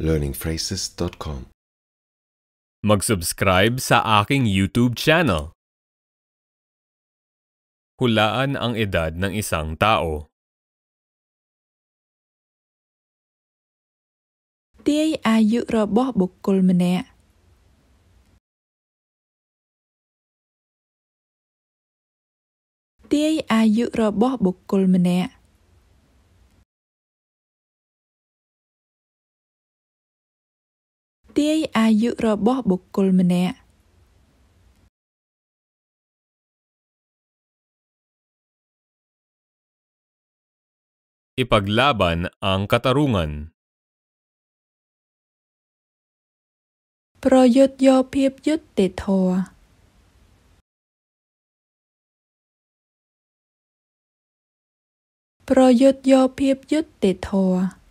learningphrases.com Mag-subscribe sa aking YouTube channel. Hulaan ang edad ng isang tao. ayu ayu Tiay អាយុរបស់បុគ្គលម្នាក់ទាយអាយុរបស់បុគ្គលម្នាក់ទាយអាយុរបស់ បុគ្គលម្នាក់ Ipaglaban ang katarungan ប្រយុទ្ធយកភាពយុត្តិធម៌ប្រយុទ្ធយកភាពយុត្តិធម៌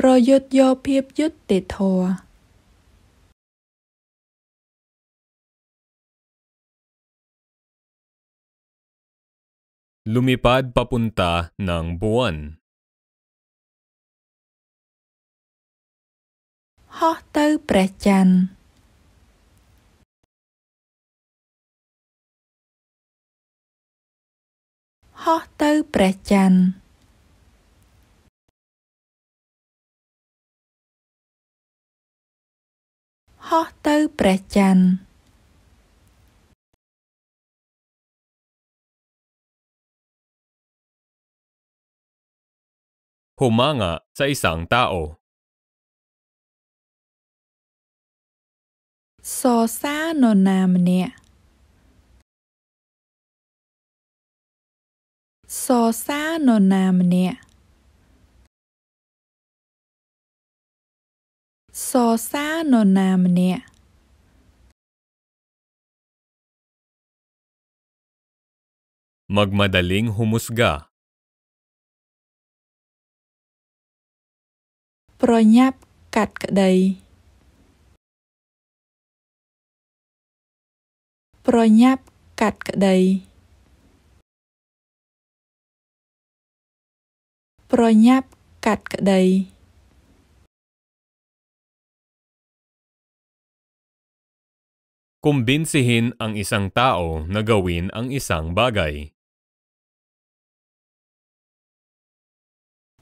ប្រយុទ្ធយកភាពយុត្តិធម៌។ Lumipad papunta ng buwan ហោះទៅព្រះច័ន្ទហោះទៅព្រះច័ន្ទហោះទៅព្រះច័ន្ទហូម៉ាងាសៃសាំងតាអូសសានរណាម្នាក់សសានរណាម្នាក់សរសើរនរណាម្នាក់មកម៉ាដាលីងហ៊ូមុសហ្កាប្រញាប់កាត់ក្តីប្រញាប់កាត់ក្តីប្រញាប់កាត់ក្តី Kumbinsihin ang isang tao na gawin ang isang bagay.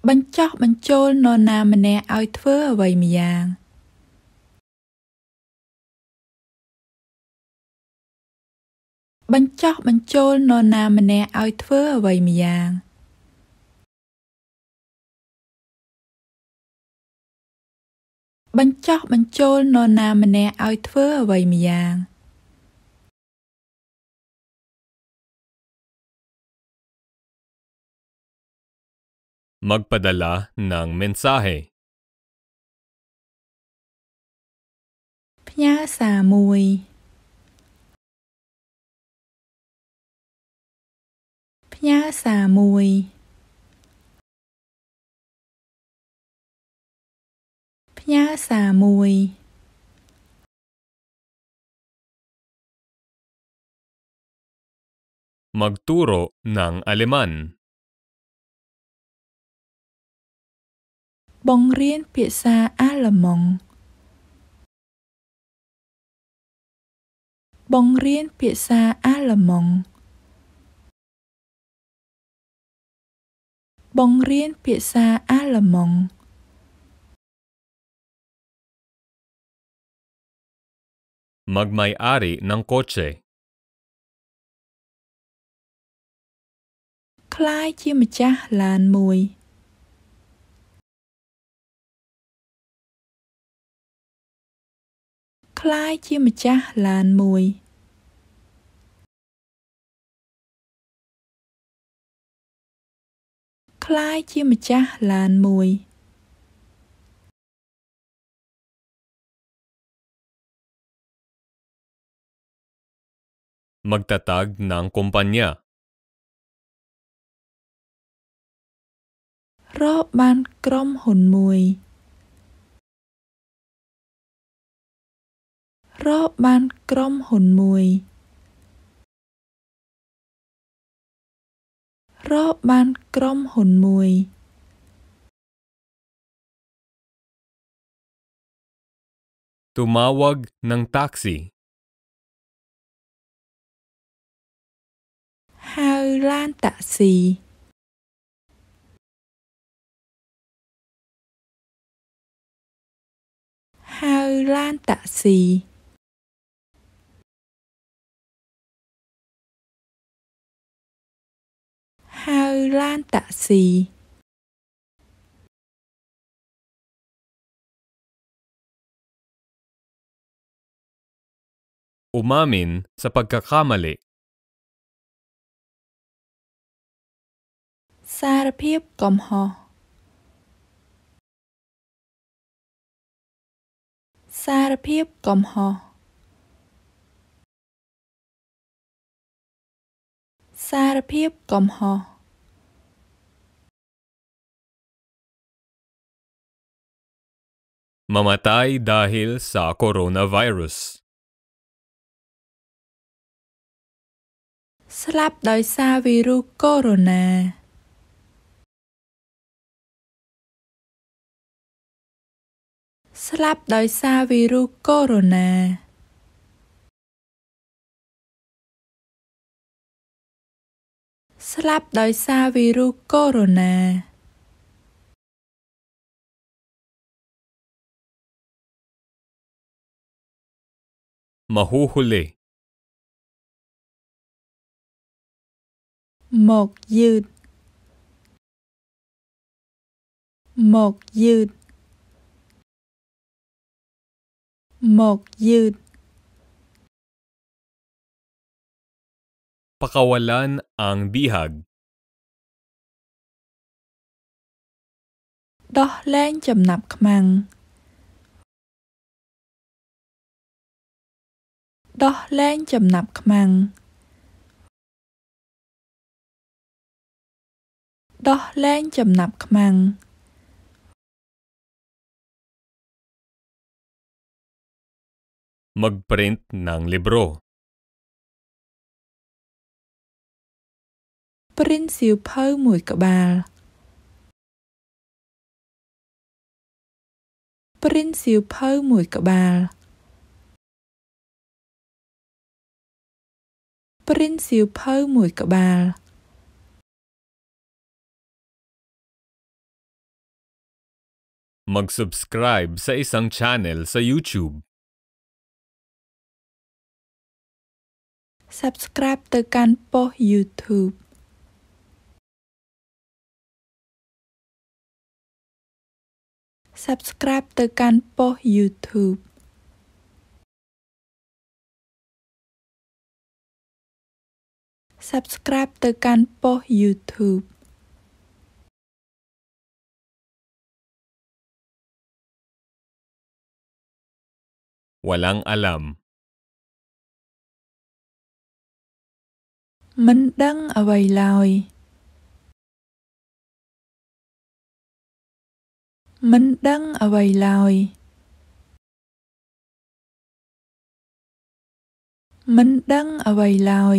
បញ្ចោះបញ្ចូលនរណាម្នាក់ឲ្យធ្វើអ្វីម្យ៉ាងបញ្ចោះបញ្ចូលនរណាម្នាក់ឲ្យធ្វើអ្វីម្យ៉ាងបញ្ចោះបញ្ចូលនរណាម្នាក់ឲ្យធ្វើអ្វីម្យ៉ាង។ magpadala ng mensahe. sa sa ផ្ញើសារមួយ sa ផ្ញើសារមួយ magturo ng Aleman បង្រៀនភាសាអាល្លឺម៉ង់បង្រៀនភាសាអាល្លឺម៉ង់បង្រៀនភាសាអាល្លឺម៉ង់មកម៉ៃអារីនឹងកូឆេคล้ายជាម្ចាស់ឡានមួយក្លាយជាម្ចាស់ឡានមួយ។ក្លាយជាម្ចាស់ឡានមួយមកតាតាកណាងកុំបាញ៉ារកបានក្រុមហ៊ុនមួយรอบบ้านกรมหุ่นมวยรอบบ้านกรมหุ่นมวยตุมาวกนังแท็กซี่ฮาวลานแท็กซี่ฮาวลานแท็กซี่ hai lan tạ xì umamin sa pagkakamali. Sarapip kamho. Sarapip kamho. Sarapip kamho. mamatay dahil sa coronavirus. ស្លាប់ដោយសារវីរុសកូវីដ -19 ស្លាប់ដោយសារវីរុសកូវីដ -19 ស្លាប់ដោយសារវីរុសកូវីដ -19 mahuhuli. Một dư Một dư Một dư Pakawalan ang bihag. Đó lên chầm nạp khmang. ដោះលែងចំណាប់ខ្មាំងដោះលែងចំណាប់ខ្មាំងមកព្រិនតនឹងលីប្រូព្រិនសៀវភៅមួយ ក្បាលព្រិនសៀវភៅមួយក្បាលព្រីនសៀវភៅមួយក្បាល mag subscribe sa isang channel sa YouTube subscribe ទៅកាន់ប៉ុស YouTube សាប់ស្ក្រាបទៅកាន់ប៉ុស YouTube Subscribe ទៅកាន់ប៉ុស្តិ៍ YouTube Walang alam មិនដឹងអ្វីឡើយមិនដឹងអ្វីឡើយមិនដឹងអ្វីឡើយ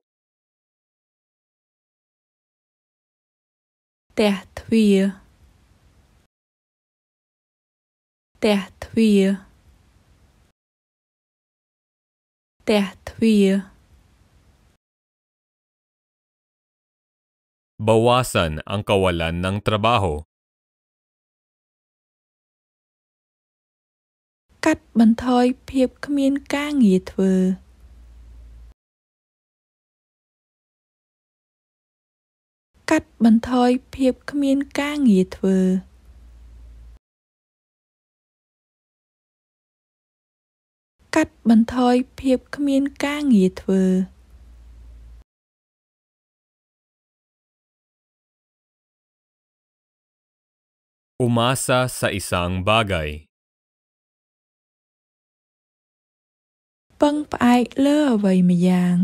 ផ្ទះទ្វារផ្ទះទ្វារផ្ទះទ្វារ Bawasan ang kawalan ng trabaho. កាត់បន្ថយភាព គ្មានការងារធ្វើកាត់បន្ថយភាពគ្មាន ការងារធ្វើ។កាត់បន្ថយភាពគ្មាន ការងារធ្វើ Umasa sa isang bagay ពឹងផ្អែកលើអ្វីម្យ៉ាង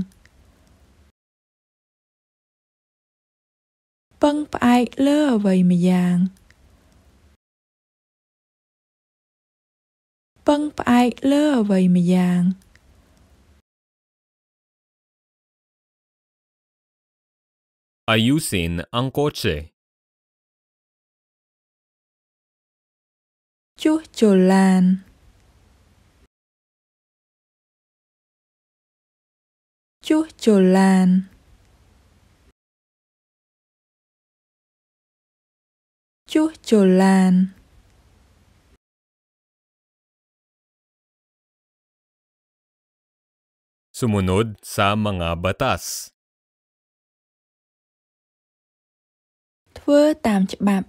ពឹងផ្អែកលើអ្វីម្យ៉ាងពឹងផ្អែកលើអ្វីម្យ៉ាងអាយុសិនអង្គជេជួសជុលឡានជួសជុលឡានជួសជុលឡាន។ sumunod sa mga batas ធ្វើតាមច្បាប់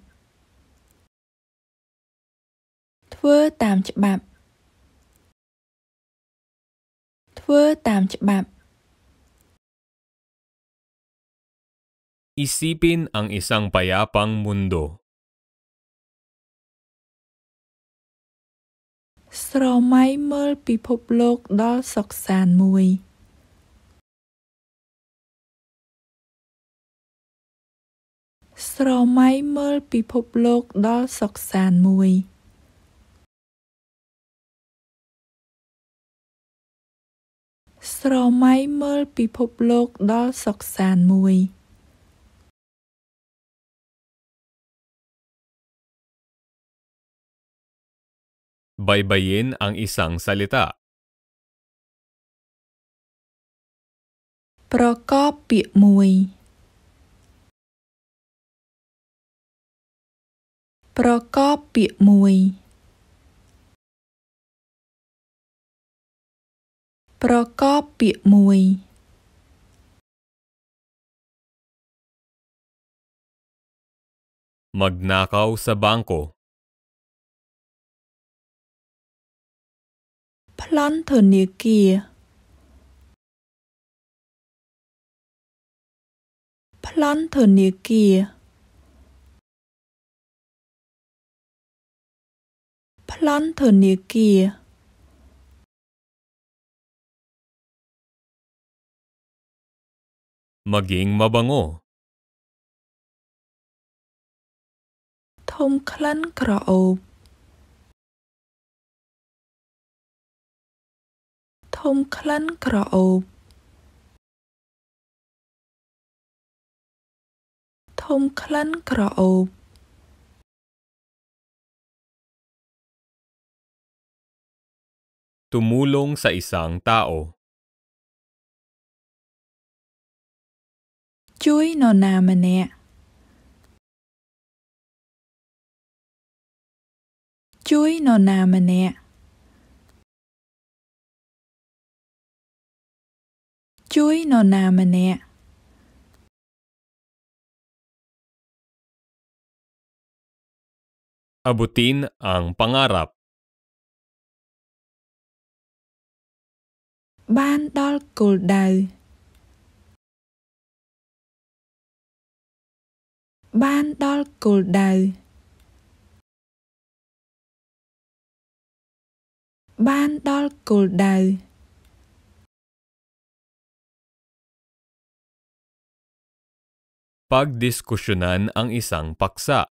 ធ្វើតាមច្បាប់ធ្វើតាមច្បាប់ Isipin ang isang payapang mundo. ស្រមៃមើលពិភពលោកដល់សុខសាន្តមួយស្រមៃមើលពិភពលោកដល់សុខសាន្តមួយស្រមៃមើលពិភពលោកដល់សុខសាន្តមួយ Baybayin ang isang salita. ប្រកបពាក្យមួយប្រកបពាក្យមួយប្រកបពាក្យមួយ Magnakaw sa bangko ប្លន់ធនាគារប្លន់ធនាគារប្លន់ធនាគារមកងមកបងអូធំក្លិនក្រអូបធំក្លិនក្រអូបធំក្លិនក្រអូបទូមូលងសៃសាងតាអូជួយនរណាម្នាក់ជួយនរណាម្នាក់ជួយនរណាម្នាក់ Abutin ang pangarap បានដល់គោលដៅបានដល់គោលដៅបានដល់គោលដៅ Pagdiskusyonan ang isang paksa.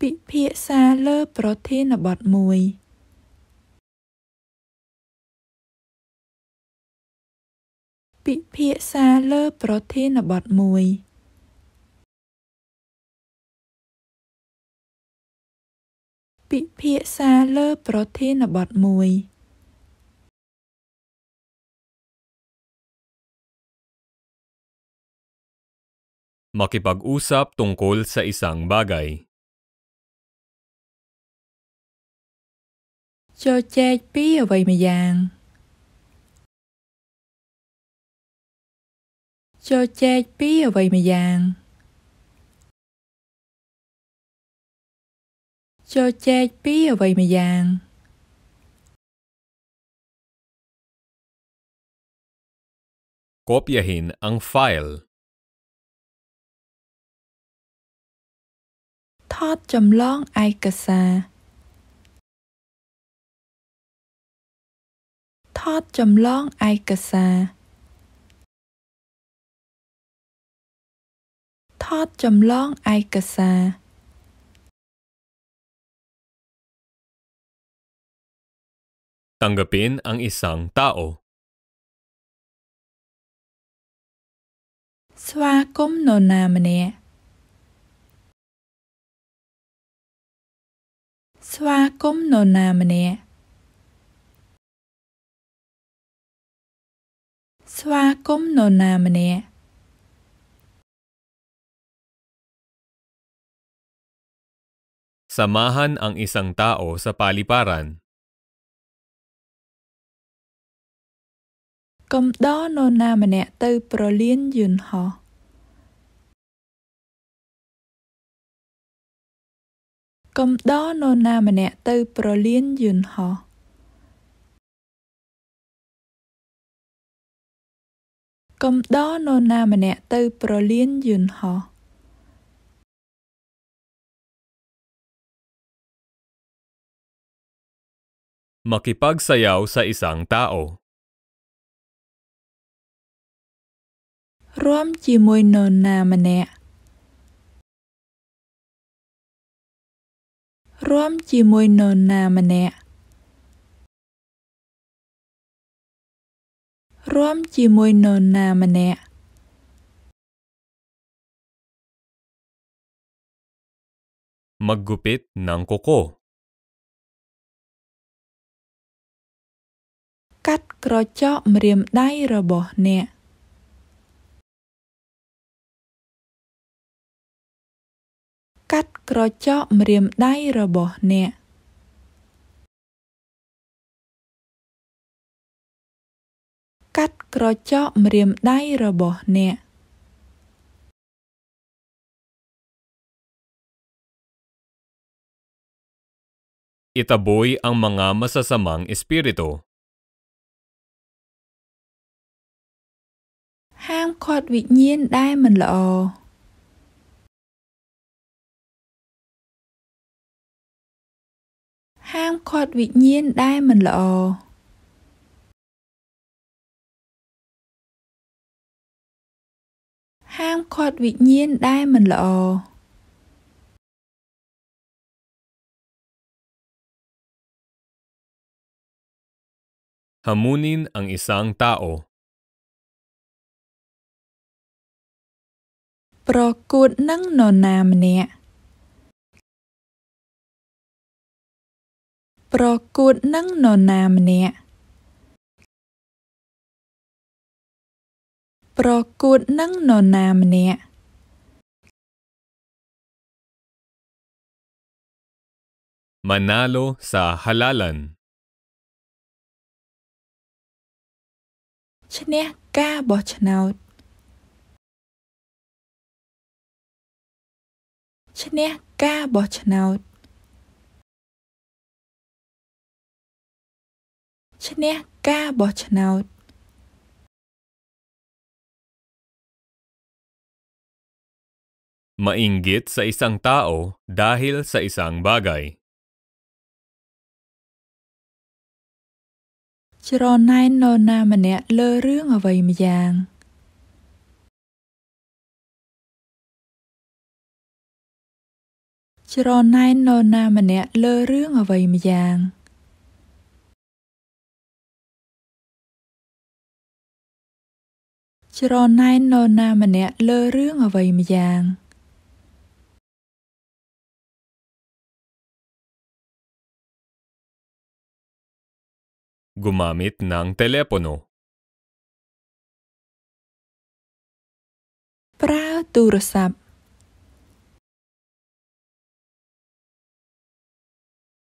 ពិភាក្សាលើប្រធានបទមួយពិភាក្សាលើប្រធានបទមួយពិភាក្សាលើប្រធានបទមួយ Makipag-usap tungkol sa isang bagay. Cho che pi away mayang. Cho che pi away mayang. Cho che pi away mayang. Kopyahin ang file. ทอดจำลองไอกระซา ทอดจำลองไอกระซา ทอดจำลองไอกระซาตั้งกับเป็นอังอิสังตาโอ สวากุมโนนามเนี่ยស្វាគមន៍នរណាម្នាក់ស្វាគមន៍នរណាម្នាក់សាមាហាន ang isang tao sa paliparan កំដរនរណាម្នាក់ទៅ ប្រលានយន្តហោះកំដរនរណាម្នាក់ទៅប្រលានយន្តហោះកំដរនរណាម្នាក់ទៅប្រលានយន្តហោះមកពី pagsayaw sa isang tao រួមជាមួយនរណាម្នាក់រាំជាមួយនរណាម្នាក់រាំជាមួយនរណាម្នាក់មកគូពីតណាំកូកូកាត់ក្រចកម្រាមដៃរបស់អ្នកកាត់ក្រចកម្រាមដៃរបស់អ្នក។កាត់ក្រចកម្រាមដៃរបស់អ្នកអ៊ីតាបុយ ang mga masasamang espiritu ហាមឃាត់វិញ្ញាណដែលមិនល្អហាមឃាត់វិញ្ញាណដែលមិនល្អហាមឃាត់វិញ្ញាណដែលមិនល្អហមុនីនអង្អ៊ីសាងតាអូប្រកួតនឹងនរណាម្នាក់ប្រកួតនឹងនរណាម្នាក់ប្រកួតនឹងនរណាម្នាក់ម៉ាណាឡូសាហាឡាលានឈ្នះការបោះឆ្នោតឈ្នះការបោះឆ្នោតឈ្នះការបោះឆ្នោត។ Mainggit sa isang tao dahil sa isang bagay. ច្រណែននរណាម្នាក់លើរឿងអ្វីម្យ៉ាងច្រណែននរណាម្នាក់លើរឿងអ្វីម្យ៉ាង។ច្រណែននរណាម្នាក់លើរឿងអ្វីម្យ៉ាងกุมาม i t ng telepono ប្រើទូរស័ព្ទ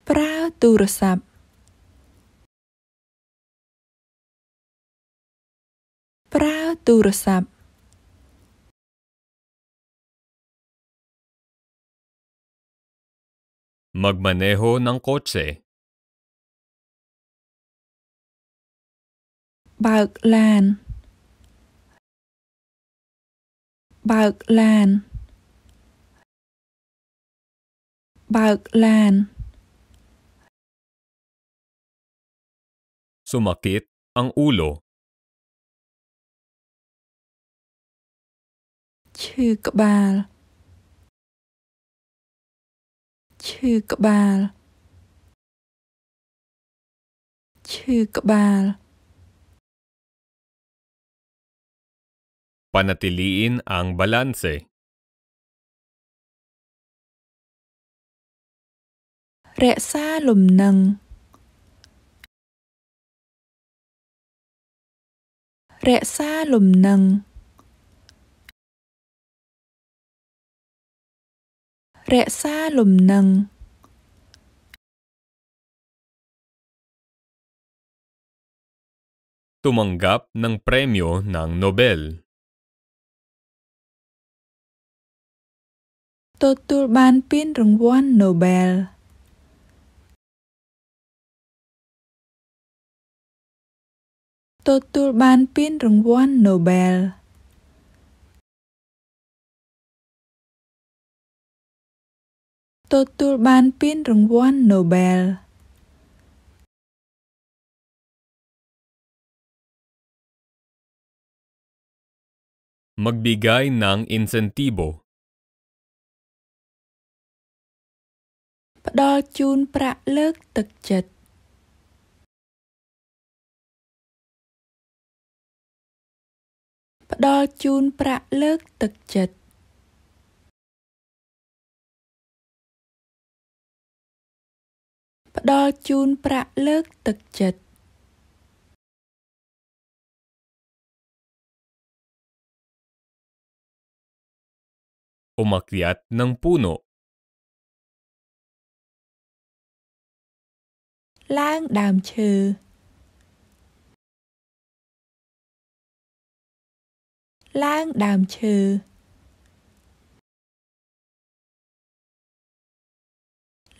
ប្រើទូរស័ព្ទប្រើទូរស័ព្ទ។ magmaneho ng kotse បើកឡានបើកឡានបើកឡាន sumakit ang ulo ឈឺក្បាលឈឺក្បាលឈឺក្បាល Panatiliin ang balanse. រក្សាលំនឹងរក្សាលំនឹងរក្សាលំនឹង tumanggap ng premyo ng Nobel ទទួលបានពានរង្វាន់ Nobel ទទួលបានពានរង្វាន់ Nobel ទទួលបានពានរង្វាន់ Nobel ។ magbigay ng insentibo. ផ្ដល់ជូនប្រាក់លើក ទឹកចិត្តផ្ដល់ជូន ប្រាក់លើក ទឹកចិត្តផ្ដល់ជូនប្រាក់លើកទឹកចិត្ត umakyat ng puno ឡើងដើមឈើឡើងដើមឈើ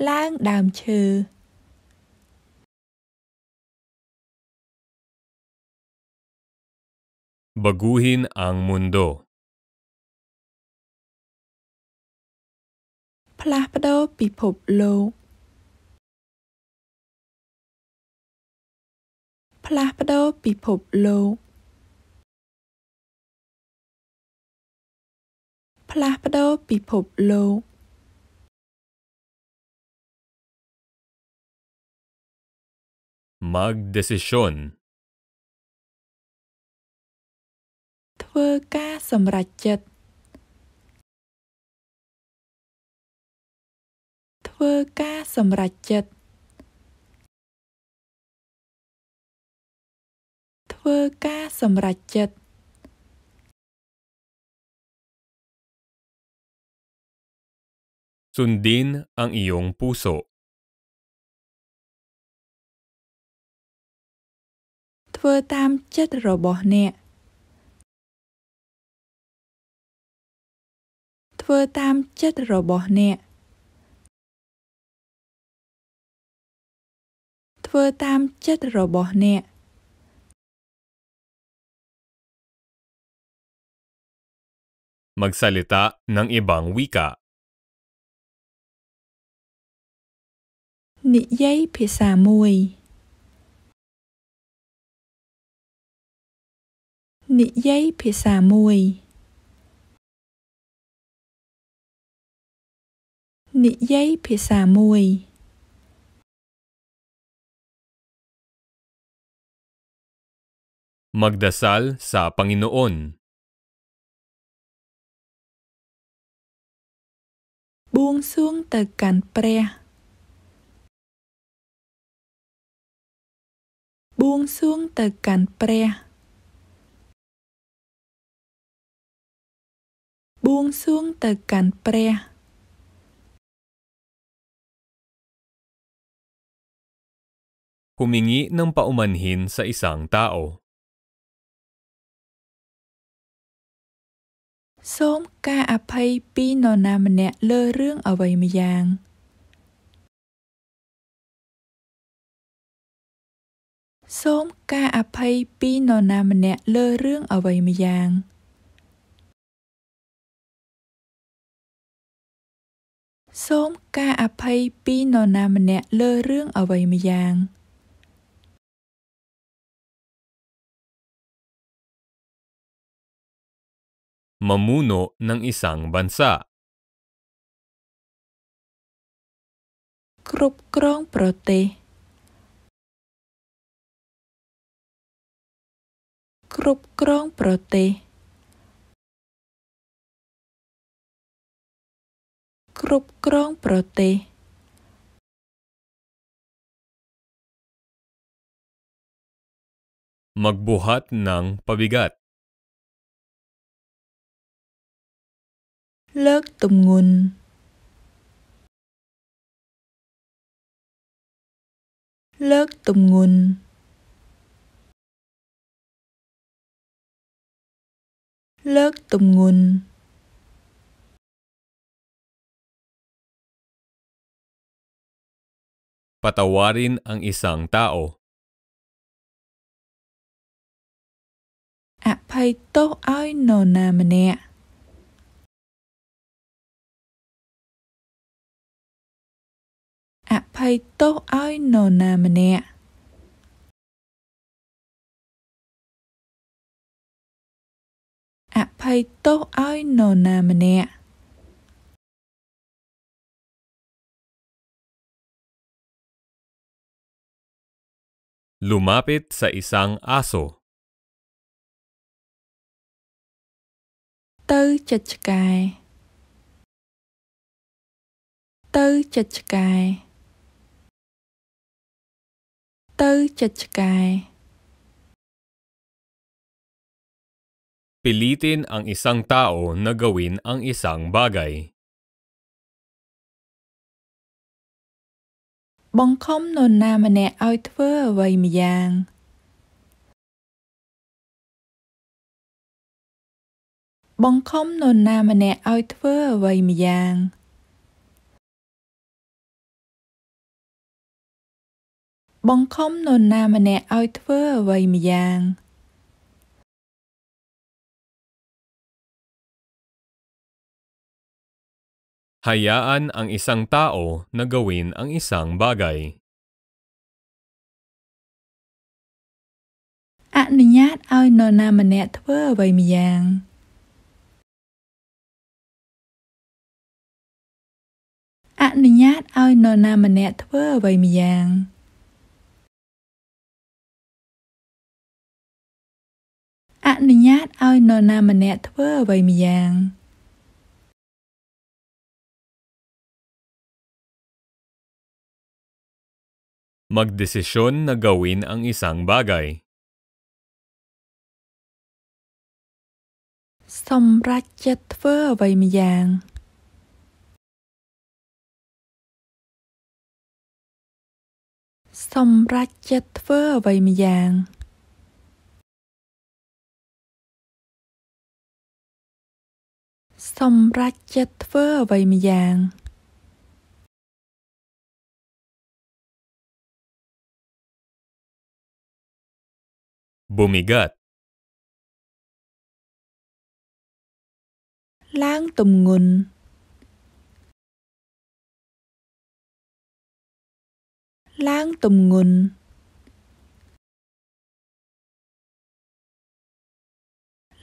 ឡើងដើមឈើ Baguhin ang mundo. ផ្លាស់ប្ដូរពិភពលោកផ្លាស់ប្ដូរពិភពលោកផ្លាស់ប្ដូរពិភពលោក Magdesisyon ធ្វើការសម្រេចចិត្តធ្វើការសម្រេចចិត្តធ្វើការសម្រេចចិត្តសុនឌីន ang iyong puso ធ្វើតាមចិត្តរបស់អ្នកធ្វើតាមចិត្តរបស់អ្នកធ្វើតាមចិត្តរបស់អ្នកមកសាលីតានឹងអ៊ីបងវីកានិយាយភាសាមួយនិយាយភាសាមួយនិយាយភាសាមួយ។ Magdasal sa Panginoon បួងសួងទៅកាន់ព្រះបួងសួងទៅកាន់ព្រះបួងសួងទៅកាន់ព្រះ humingi ng paumanhin sa isang tao. Som ka apay pi no na mne le rương away myang. Som ka apay pi no na mne le rương away myang. សូមការអភ័យពីនរណាម្នាក់លើរឿងអ្វីម្យ៉ាង។ mamuno ng isang bansa. Krup krong prote. Krup krong prote. Krup krong prote. Magbuhat ng pabigat. លើកទម្ងន់លើកទម្ងន់លើកទម្ងន់ patawarin ang isang tao អភ័យទោសឲ្យនរណាម្នាក់អភ័យទោសឲ្យនរណាម្នាក់អភ័យទោសឲ្យនរណាម្នាក់លូម៉ាពីតសាអ៊ីសាំងអាសូទៅចិត្តឆ្កែទៅចិត្តឆ្កែទៅចិត្តឆ្កែ Pilitin ang isang tao na gawin ang isang bagay. បង្ខំនរណាម្នាក់ឲ្យធ្វើអ្វីម្យ៉ាងបង្ខំនរណាម្នាក់ឲ្យធ្វើអ្វីម្យ៉ាង។បង្ខំនរណាម្នាក់ឲ្យធ្វើអ្វីម្យ៉ាង។ Hayaan ang isang tao na gawin ang isang bagay. អនុញ្ញាតឲ្យនរណាម្នាក់ធ្វើអ្វីម្យ៉ាងអនុញ្ញាតឲ្យនរណាម្នាក់ធ្វើអ្វីម្យ៉ាង។អនុញ្ញាតឲ្យនរណា ម្នាក់ធ្វើអ្វីម្យ៉ាង។ Magdesisyon na gawin ang isang bagay. សម្រាប់ចិត្តធ្វើអ្វីម្យ៉ាងសម្រាប់ចិត្តធ្វើអ្វីម្យ៉ាងสมรัេจចเត្วធ្វើអ្វីមบุมิกัดล้างตุ่มงุนล้างตุ่มงุน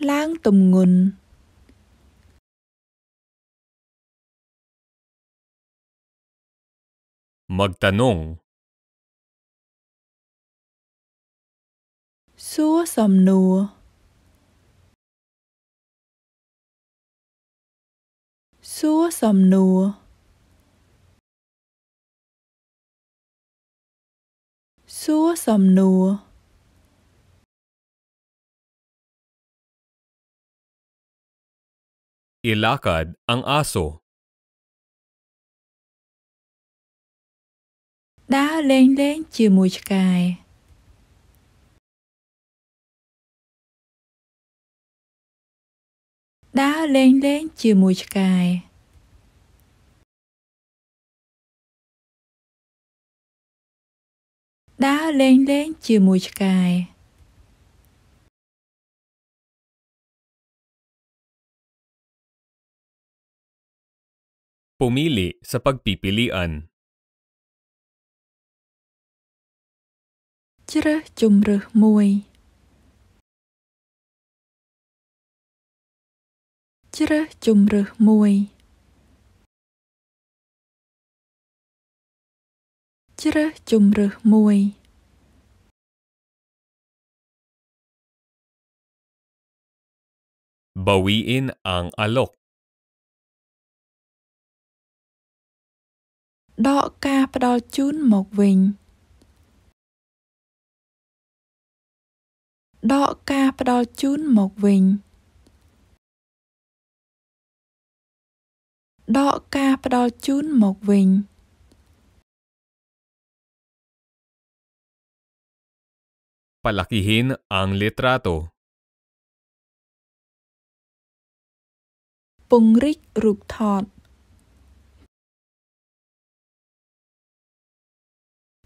ล้างตุ่มงุน Magtanong. Susamnur. Susamnur. Susamnur. อิลักัดอังอาដើរលេងលេងជាមួយឆ្កែដើរលេងលេងជាមួយឆ្កែដើរលេងលេងជាមួយឆ្កែពូមីលី sa pagpipilian ជ្រើសជម្រើសមួយជ្រើសជម្រើសមួយជ្រើសជម្រើសមួយបវីអ៊ីនអាងអាឡុកដកការផ្ដល់ជូនមកវិញដកការផ្ដល់ជូនមកវិញដកការផ្ដល់ជូនមកវិញប៉លាគីហ៊ីនអាងលេត្រាតូពង្រីករូបថត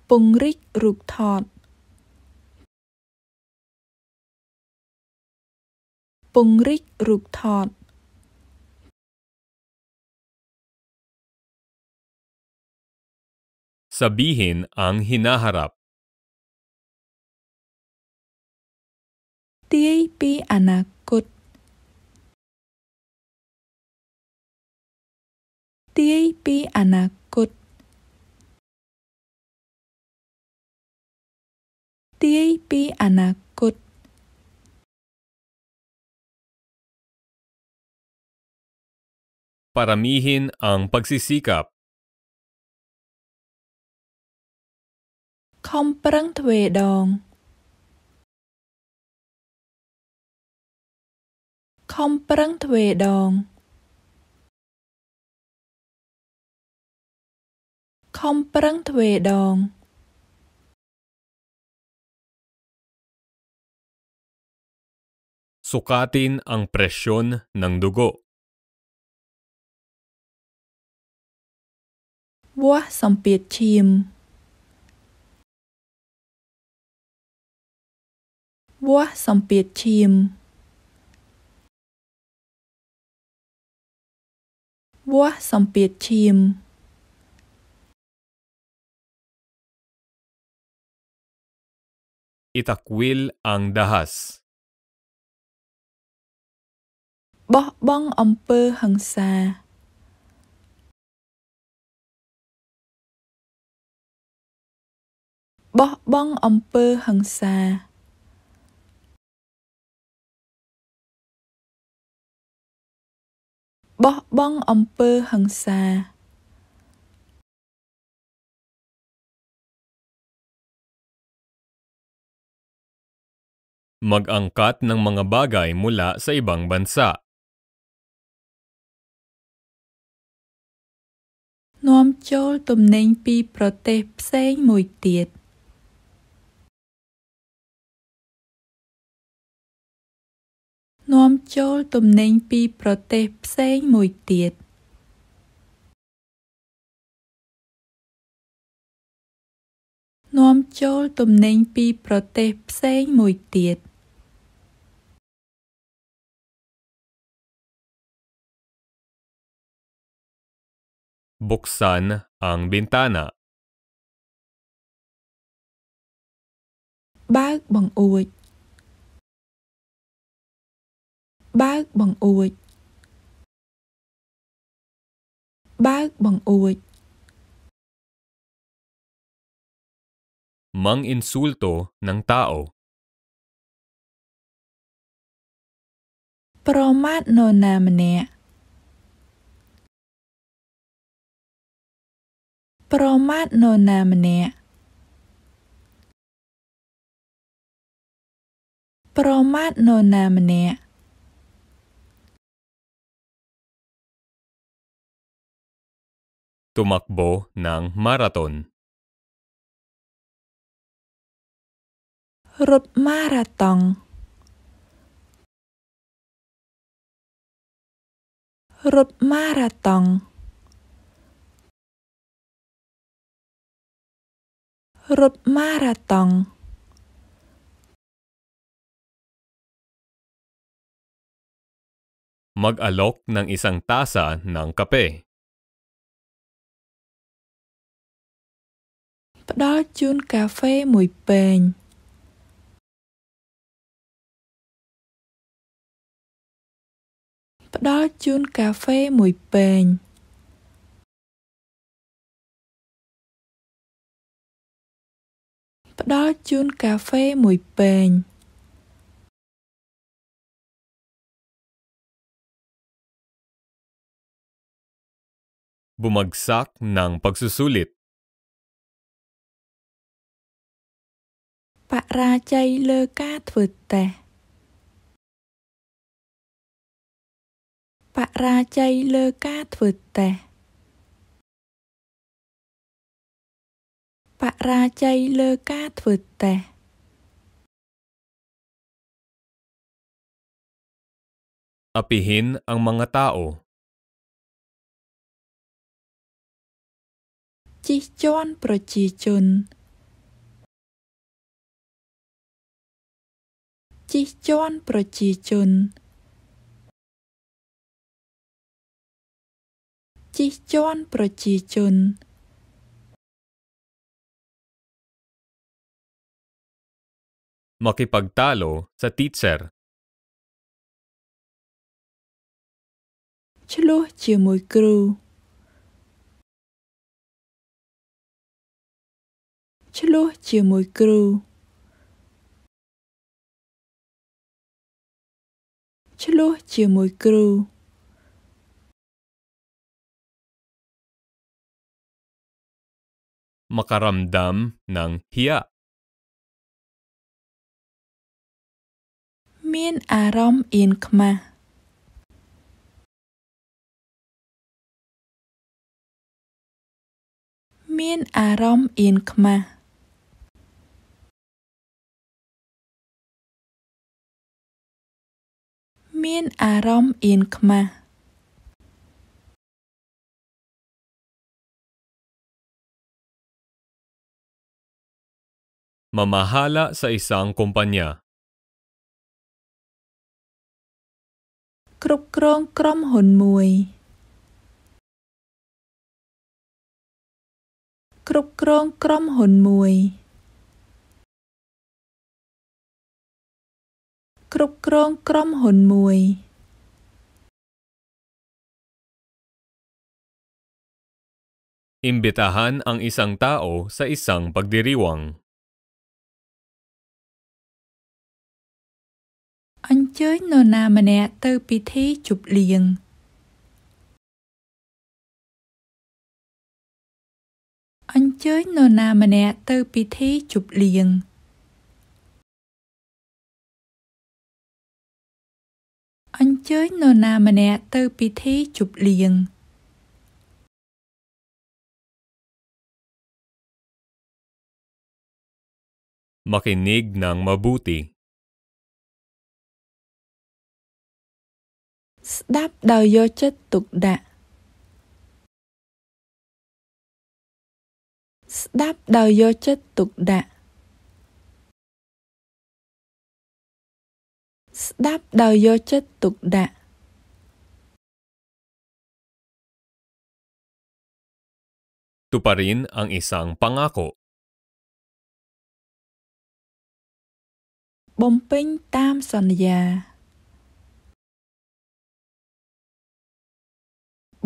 ពង្រីករូបថតปุงริกรุกทอด สบีเห็นอังหินาฮารับตีปีอนาคตตีปีอนาคตตีปีอนาคต Paramihin ang pagsisikap. Komprang dong. Komprang dong. Komprang dong. Sukatin ang presyon ng dugo. វាស់សម្ពាធឈាមវាស់សម្ពាធឈាមវាស់សម្ពាធឈាមអ៊ីតាគវីលអង្ដាហាសបោះបង់អំពើហិង្សាបោះបង់អំពើហិង្សាបោះបង់អំពើហិង្សា mag angkat ng mga bagay mula sa ibang bansa. នាំចូលទំនិញពីប្រទេសផ្សេងមួយទៀត។នាំចូលទំនិញពី ប្រទេស ផ្សេង មួយទៀត។ Nôm នាំចូលទំនិញពី ប្រទេស ផ្សេង មួយទៀតបុកសាន ang bintana បើកបង្អួចបើកបង្អួចបើកបង្អួច mang insulto ng tao ប្រមាថនរណាម្នាក់ប្រមាថនរណាម្នាក់ប្រមាថនរណាម្នាក់ tumakbo ng maraton. Rot marathon. Rot marathon. Rot marathon. Mag-alok ng isang tasa ng kape. ផ្ដល់ជូនកាហ្វេមួយពែងផ្ដល់ជូនកាហ្វេមួយពែងផ្ដល់ជូនកាហ្វេមួយពែងប៊ុមាក់សាក់ណងប៉ាក់ស៊ូស៊ូលីតបរាជ័យលើការធ្វើតេស្តបរាជ័យលើការធ្វើតេស្តបរាជ័យលើការធ្វើតេស្តអពិហិន ang mga tao ជិះជាន់ប្រជាជនជិះជាន់ប្រជាជនជិះជាន់ប្រជាជនមកគេបង្តាឡូសាទីឆែរឆ្លោះជាមួយគ្រូឆ្លោះជាមួយគ្រូឆ្លោះជាមួយ គ្រូមករាមដាំនិងហៀមាន អារម្មណ៍អៀនខ្មាស់មាន អារម្មណ៍អៀនខ្មាស់មានអារម្មណ៍អៀនខ្មាសមមហាឡាសៃសាងកុំបាញ៉ាគ្រប់គ្រង ក្រុមហ៊ុនមួយគ្រប់គ្រងក្រុមហ៊ុនមួយគ្រប់គ្រងក្រុមហ៊ុនមួយ Imbitahan ang isang tao sa isang pagdiriwang. អញ្ជើញនរណាម្នាក់ទៅពិធីជប់លៀងអញ្ជើញនរណាម្នាក់ទៅពិធីជប់លៀង។អញ្ជើញនរណាម្នាក់ទៅពិធីជប់លៀងមក Makinig ng mabuti ស្ដាប់ដោយយកចិត្តទុកដាក់ស្ដាប់ដោយយកចិត្តទុកដាក់ស្ដាប់ដោយយកចិត្តទុកដាក់ Tuparin ang isang pangako. បំពេញតាម សន្យា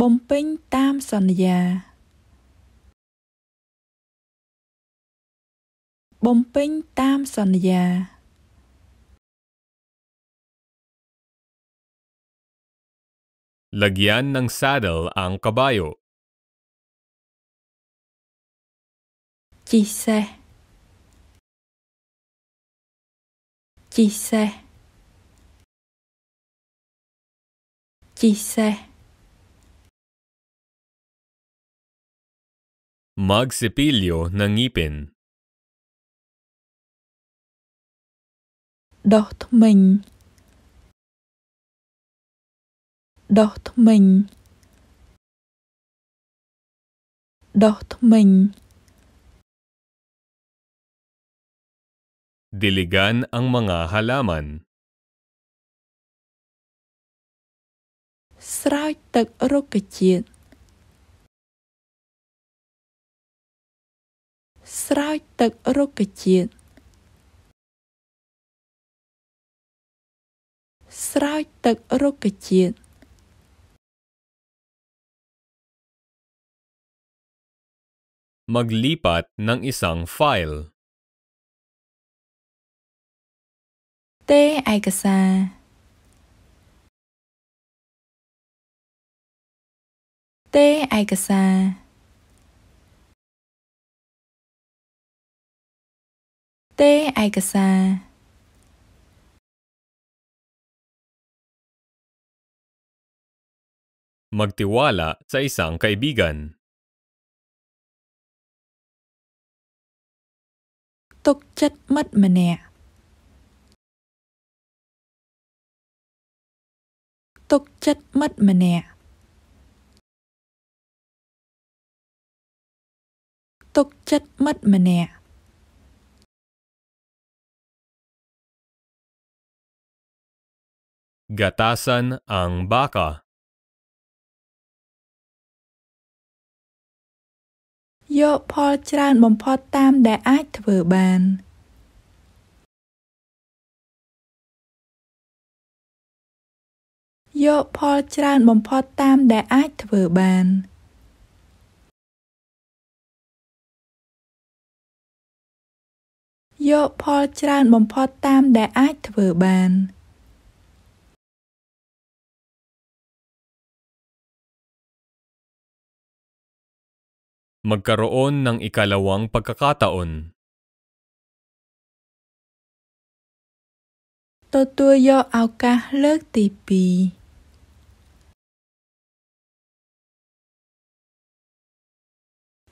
បំពេញតាម សន្យា បំពេញតាមសន្យា Lagyan ng saddle ang kabayo. Chi xe Chi Magsipilyo ng ngipin. Đọt mình ដោះថ្មិញដោះថ្មិញ Diligan ang mga halaman. ស្រោចទឹករុក្ខជាតិស្រោចទឹករុក្ខជាតិស្រោចទឹករុក្ខជាតិ maglipat ng isang file. T ឯកសារ T ឯកសារ T ឯកសារ Magtiwala sa isang kaibigan ទុកចិត្តមិត្តម្នាក់ទុកចិត្តមិត្តម្នាក់ទុកចិត្តមិត្តម្នាក់ Gatasan ang baka យកផលច្រើនបំផុតតាមដែលអាចធ្វើបាន។យកផលច្រើនបំផុតតាមដែលអាចធ្វើបានយកផលច្រើនបំផុតតាមដែលអាចធ្វើបាន។ magkaroon ng ikalawang pagkakataon. ទទួលយកឱកាសលើកទី2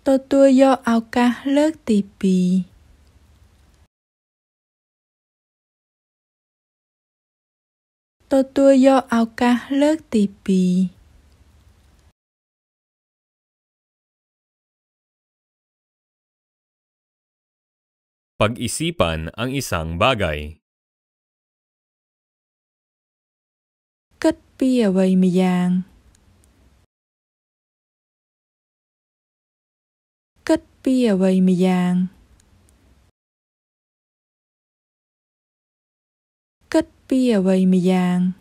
ទទួលយកឱកាសលើកទី2ទទួលយកឱកាសលើកទី2 Pag-isipan ang isang bagay. Cách bia way miyang. Cách bia way miyang. Cách bia way miyang.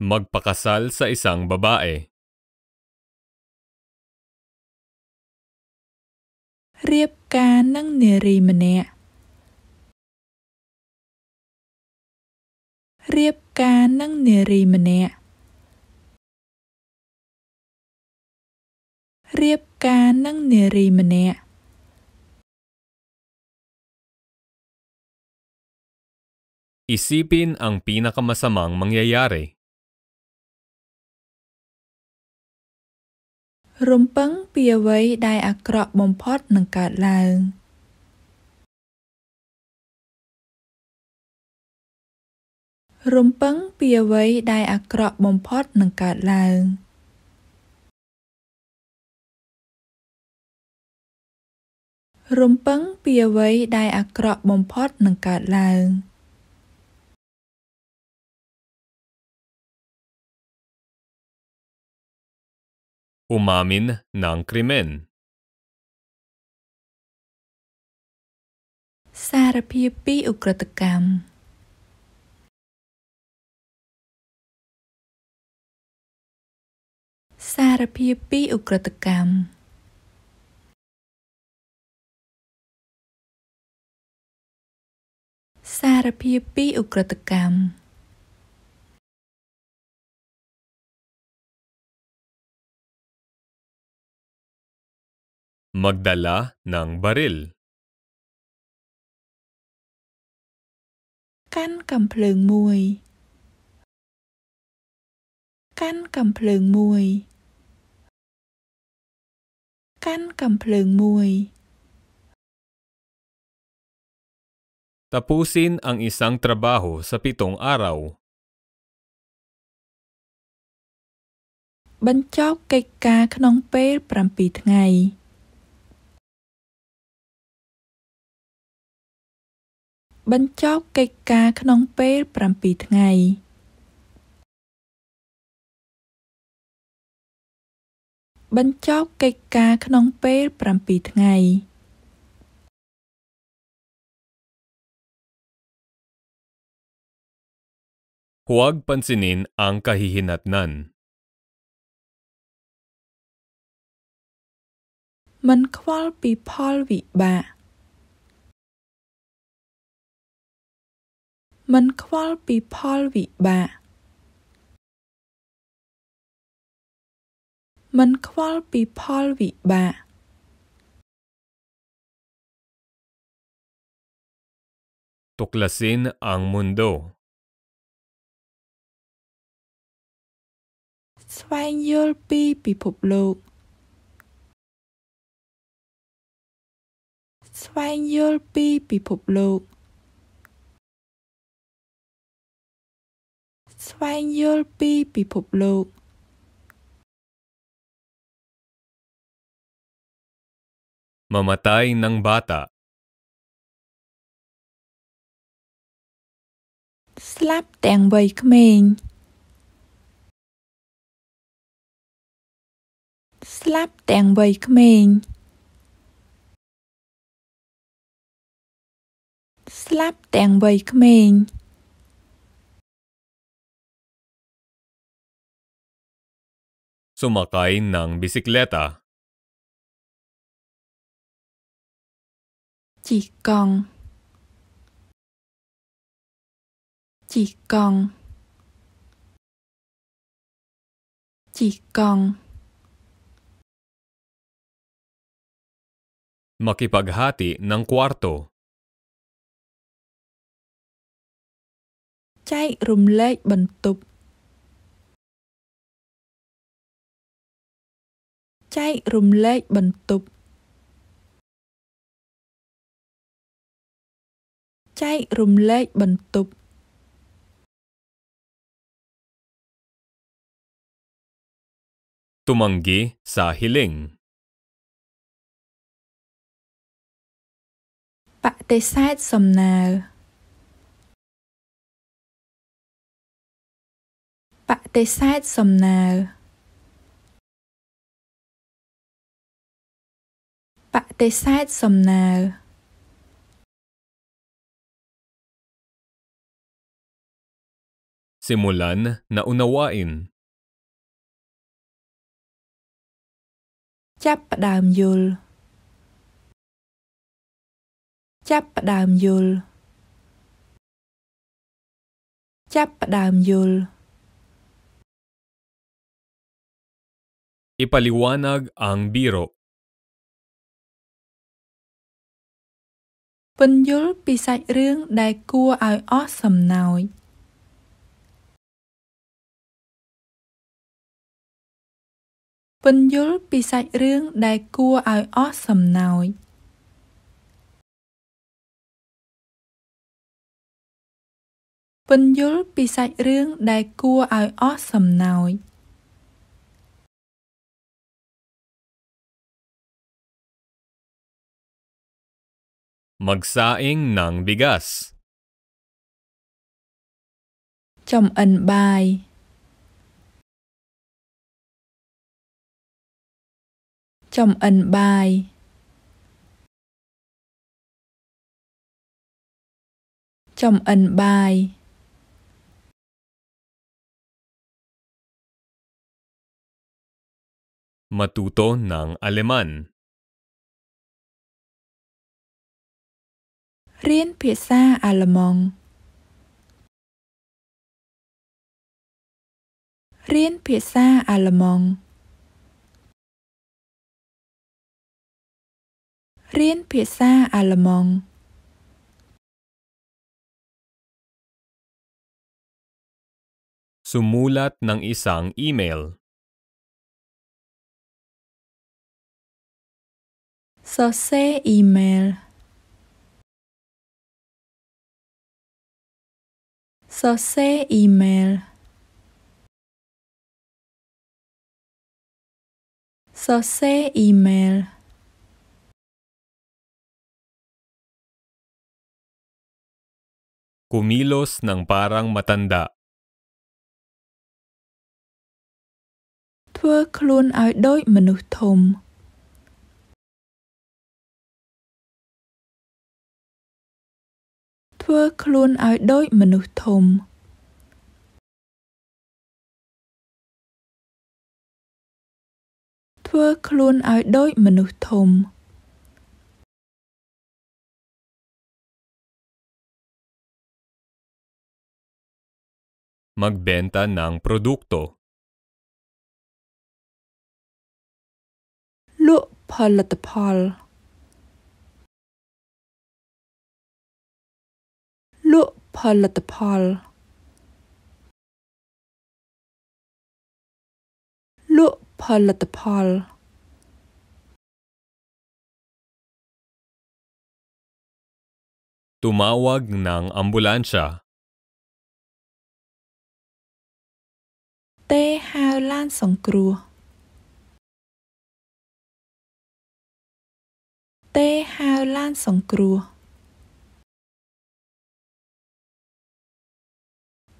Magpakasal sa isang babae. រៀបការនឹងនារីម្នាក់រៀបការនឹងនារីម្នាក់រៀបការនឹងនារីម្នាក់អ៊ីស៊ីពីន ang pinakamasamang mangyayari រំពឹងពីអ្វីដែលអាក្រក់បំផុតនឹងកើតឡើងរំពឹងពីអ្វីដែលអាក្រក់បំផុតនឹងកើតឡើងរំពឹងពីអ្វីដែលអាក្រក់បំផុតនឹងកើតឡើង។ umamin ng krimen. សារភាពពីឧក្រិដ្ឋកម្មសារភាពពីឧក្រិដ្ឋកម្មសារភាពពីឧក្រិដ្ឋកម្ម Magdala ng baril. Kan cầm phleung mùi. Kan cầm phleung mùi. Kan cầm phleung mùi. Tapusin ang isang trabaho sa pitong araw. Bánh chóp cây ca 7ថ្ងៃបញ្ចប់កិច្ចការក្នុង ពេល7ថ្ងៃបញ្ចប់កិច្ចការក្នុង ពេល7ថ្ងៃ។ Huwag pansinin ang kahihinatnan. មិនខ្វល់ពីផលវិបាក។มันควอลปีพอลวิบะมันควอลปีพอลวิบะตกลาสินอังมุนโดสวงยลปีปิภพโลก สวงยลปีปิภพโลกស្វែងយល់ពីពិភពលោកមមតាយនឹងបាតាស្លាប់ទាំងវ័យក្មេង ស្លាប់ទាំងវ័យក្មេង ស្លាប់ទាំងវ័យក្មេង sumakay ng bisikleta. Chỉ cần Chỉ Makipaghati ng kwarto. Chạy rùm bantup. ចែករំលែកបន្ទប់ចែករំលែកបន្ទប់ទុំងគីសាហ៊ីលីងបតិសេធសំណើបតិសេធសំណើបដិសេធសំណើសិមូលានណាអ៊ូណាវ៉ាអ៊ីនចាប់ផ្ដើមយល់ចាប់ផ្ដើមយល់ចាប់ផ្ដើមយល់ Ipaliwanag ang biro. ពន្យល់ពីសាច់រឿងដែលគួរឲ្យអស់សំណើចពន្យល់ពីសាច់រឿងដែលគួរឲ្យអស់សំណើចពន្យល់ពីសាច់រឿងដែលគួរឲ្យអស់សំណើច Magsaing ng bigas. Chồng in bài. Chồng in bài. Chồng in bài. Matuto ng Aleman. រៀនភាសាអាល្លឺម៉ង់រៀនភាសាអាល្លឺម៉ង់រៀនភាសាអាល្លឺម៉ង់សុមូលាតនឹង isang email សរសេរ email សរអ៊ីមែលសរសេរអ៊ីមែលគូមីឡូស ng parang matanda ធ្វើខ្លួនឲ្យដូចមនុស្សធំធ្វើខ្លួនឲ្យដូចមនុស្សធំធ្វើខ្លួនឲ្យដូចមនុស្សធំមកបេនតាណាង produkto លក់ផលិតផលផលិតផលលក់ផលិតផលទុម៉ាវ៉ាក់ណាងអំបូឡានសាទេហៅឡានសង្គ្រោះទេហៅឡានសង្គ្រោះ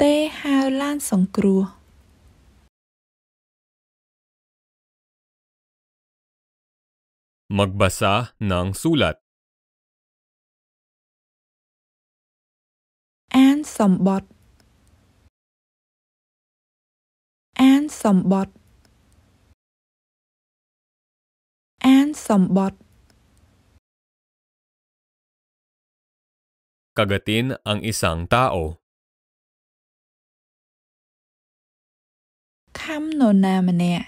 ទេហៅឡានសង្គ្រោះ។ Magbasa ng sulat អានសម្បត្តិអានសម្បត្តិអានសម្បត្តិ Kagatin ang isang tao. ខាំនរណាម្នាក់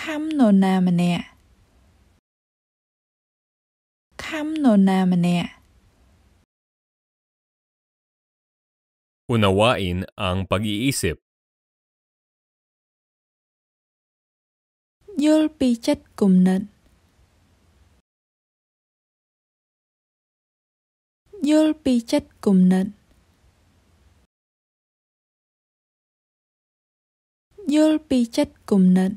ខាំនរណាម្នាក់ខាំនរណាម្នាក់ Unawain ang pag-iisip. យល់ពីចិត្តគំនិតយល់ពីចិត្តគំនិតយល់ពីចិត្តគំនិត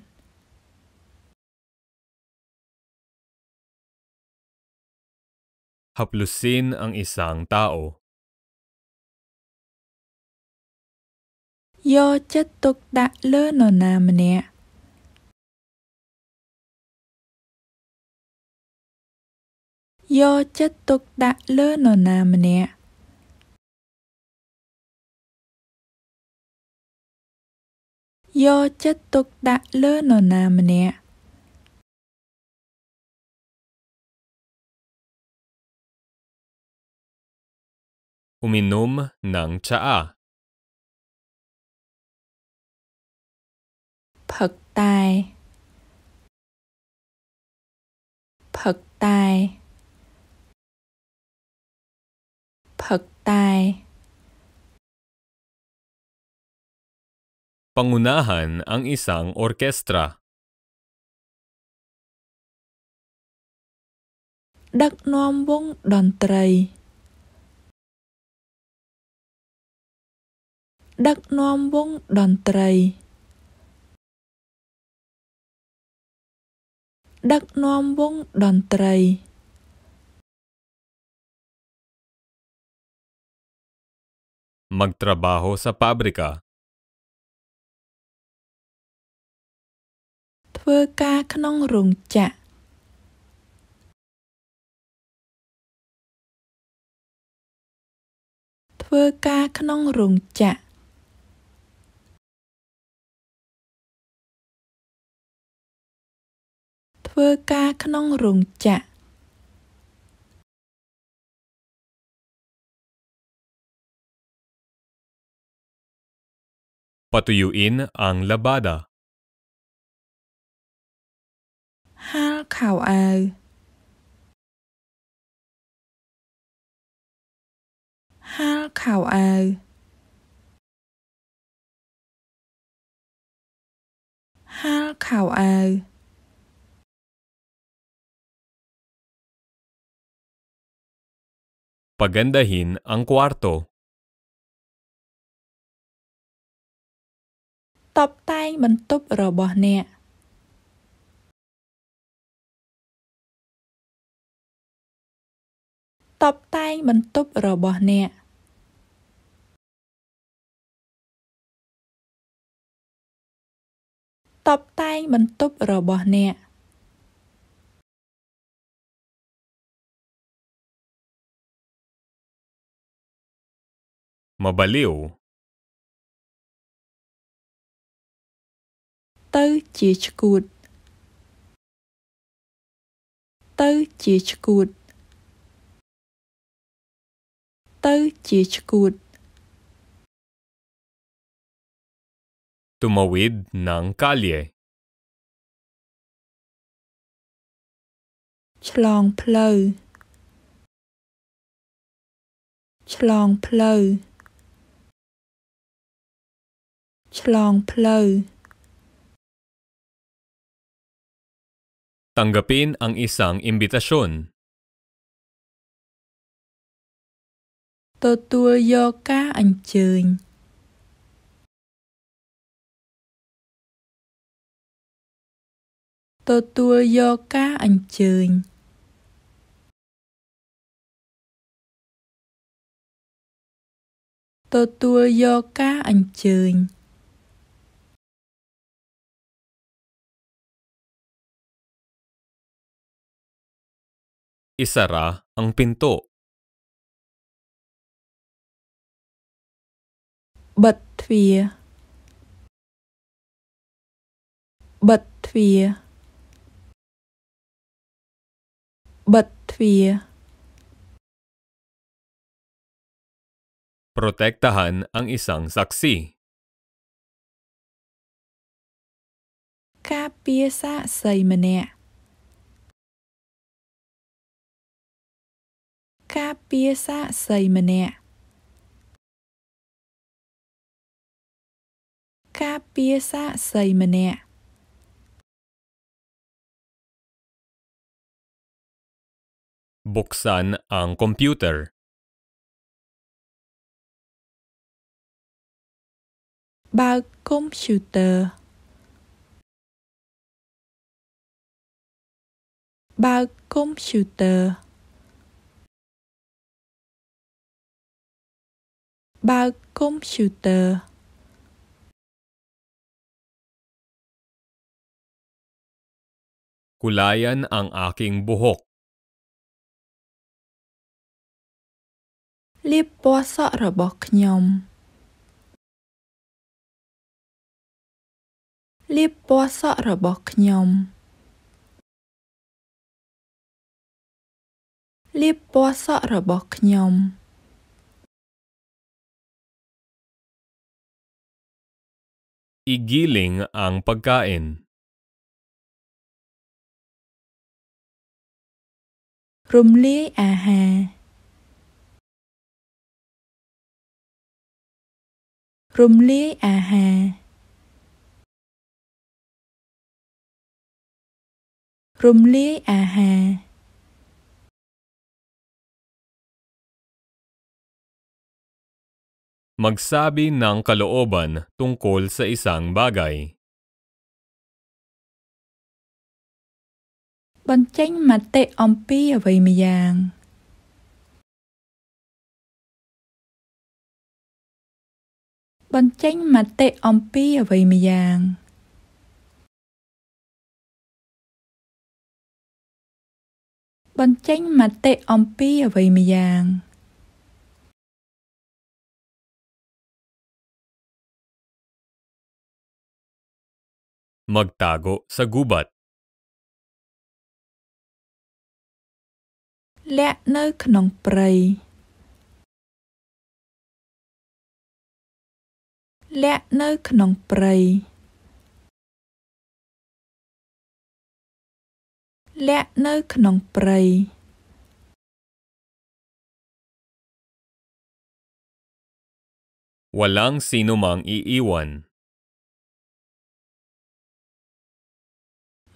ហបលូស៊ីន ang isang tao យកចិត្តទុកដាក់លើនរណាម្នាក់យកចិត្តទុកដាក់លើនរណាម្នាក់ยอจะตกดะเลินอนามเนะอุมินุมนังชะอาผักตายผักตายผักตาย Pangunahan ang isang orkestra. Dak nom wong dontray. Dak nom wong dontray. Dak nom wong dontray. Magtrabaho sa pabrika. ធ្វើការក្នុងរោងចក្រធ្វើការក្នុងរោងចក្រធ្វើការក្នុងរោងចក្រ Patuyuin ang labada ហាលខោអាវហាលខោអាវហាលខោអាវប៉ាហ្គិនដាហ៊ីនអង្គវ៉ាតូតបតែងបន្ទប់របស់អ្នកតុបតែងបន្ទប់របស់អ្នក។តុបតែងបន្ទប់របស់អ្នកមកបាលីវទៅជាឈួតទៅជាឈួតទៅជាឆ្កួត Tumawid ng kalye ឆ្លងផ្លូវឆ្លងផ្លូវឆ្លងផ្លូវ Tanggapin ang isang imbitasyon. ទទួលយកការអញ្ជើញទទួលយកការអញ្ជើញទទួលយកការអញ្ជើញអ៊ីសារ៉ាអង្គពីនតូបិទទ្វារបិទទ្វារបិទទ្វារ Protektahan ang isang saksi. ការពារសាក្សីម្នាក់ការពារសាក្សីម្នាក់ Ang Computer. Ba computer. Ba computer. Ba computer. Kulayan ang aking buhok. Lip ពណ៌សក់របស់ខ្ញុំលៀបពណ៌សក់របស់ខ្ញុំលៀបពណ៌សក់របស់ខ្ញុំ Igiling ang pagkain រំលាយអាហាររំលាយអាហាររំលាយអាហារ magsabi ng kalooban tungkol sa isang bagay. បញ្ចេញមតិអំពីអ្វីម្យ៉ាងបញ្ចេញមតិអំពីអ្វីម្យ៉ាងបញ្ចេញមតិអំពីអ្វីម្យ៉ាងមកតាគសគូបាត់លាក់នៅក្នុងព្រៃលាក់នៅក្នុងព្រៃលាក់នៅក្នុងព្រៃវឡាំងស៊ីនូម៉ាងអ៊ីអ៊ីវ៉ាន់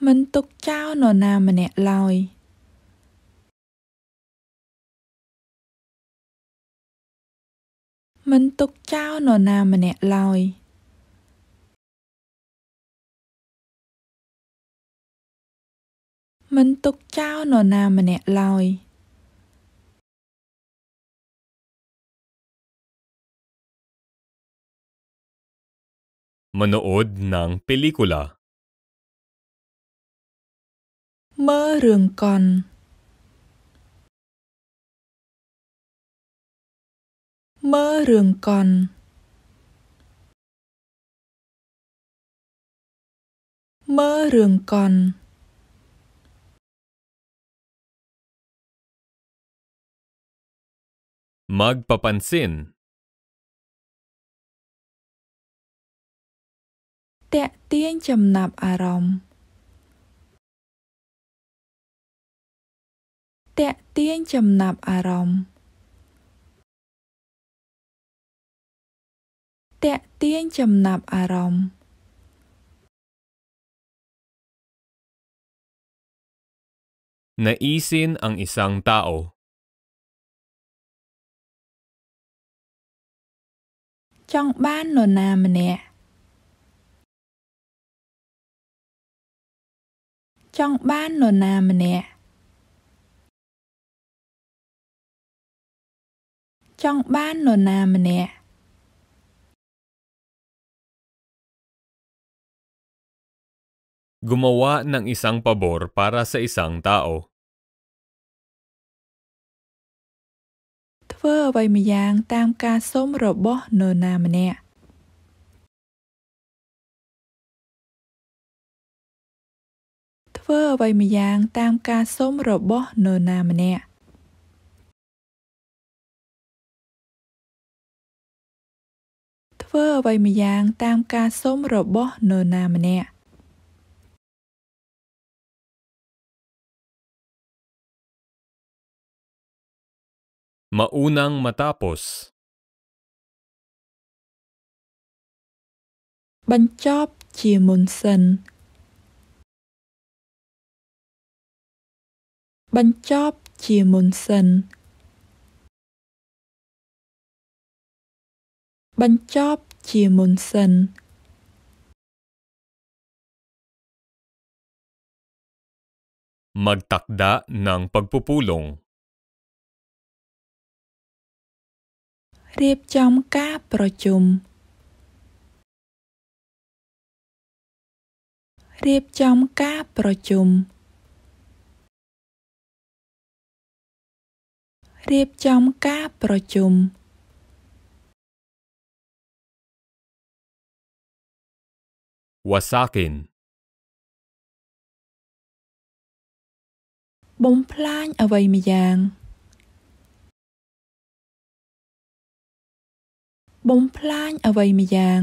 មិនទុកចោលនរណាម្នាក់ឡើយ។มันตกเจ้าหนอนามันเนี่ยลอย มันตกเจ้าหนอนามันเนี่ยลอยมันอดนังพิลิกุลาเมื่อเรื่องก่อนមើលរឿងកុនមើលរឿងកុនមកបបនសិនតាក់ទាញចំណាប់អារម្មណ៍តាក់ទាញចំណាប់ អារម្មណ៍ទាក់ទាញចំណាប់ អារម្មណ៍ Naisin ang isang tao ចង់បាននរណាម្នាក់ចង់បាននរណាម្នាក់ចង់បាននរណាម្នាក់ gumawa ng isang pabor para sa isang tao. ធ្វើអ្វីម្យ៉ាងតាមការសុំរបស់នរណាម្នាក់ធ្វើអ្វីម្យ៉ាងតាមការសុំរបស់នរណាម្នាក់ធ្វើអ្វីម្យ៉ាងតាមការសុំរបស់នរណាម្នាក់ Maunang matapos. បញ្ចប់ជាមុនសិនបញ្ចប់ជាមុនសិនបញ្ចប់ជាមុនសិនមកតាក់ដា ng pagpupulong រៀបចំការប្រជុំរៀបចំការប្រជុំរៀបចំការប្រជុំវ៉ាសាគិនបំផ្លាញអ្វីម្យ៉ាងបំផ្លាញអ្វីម្យ៉ាង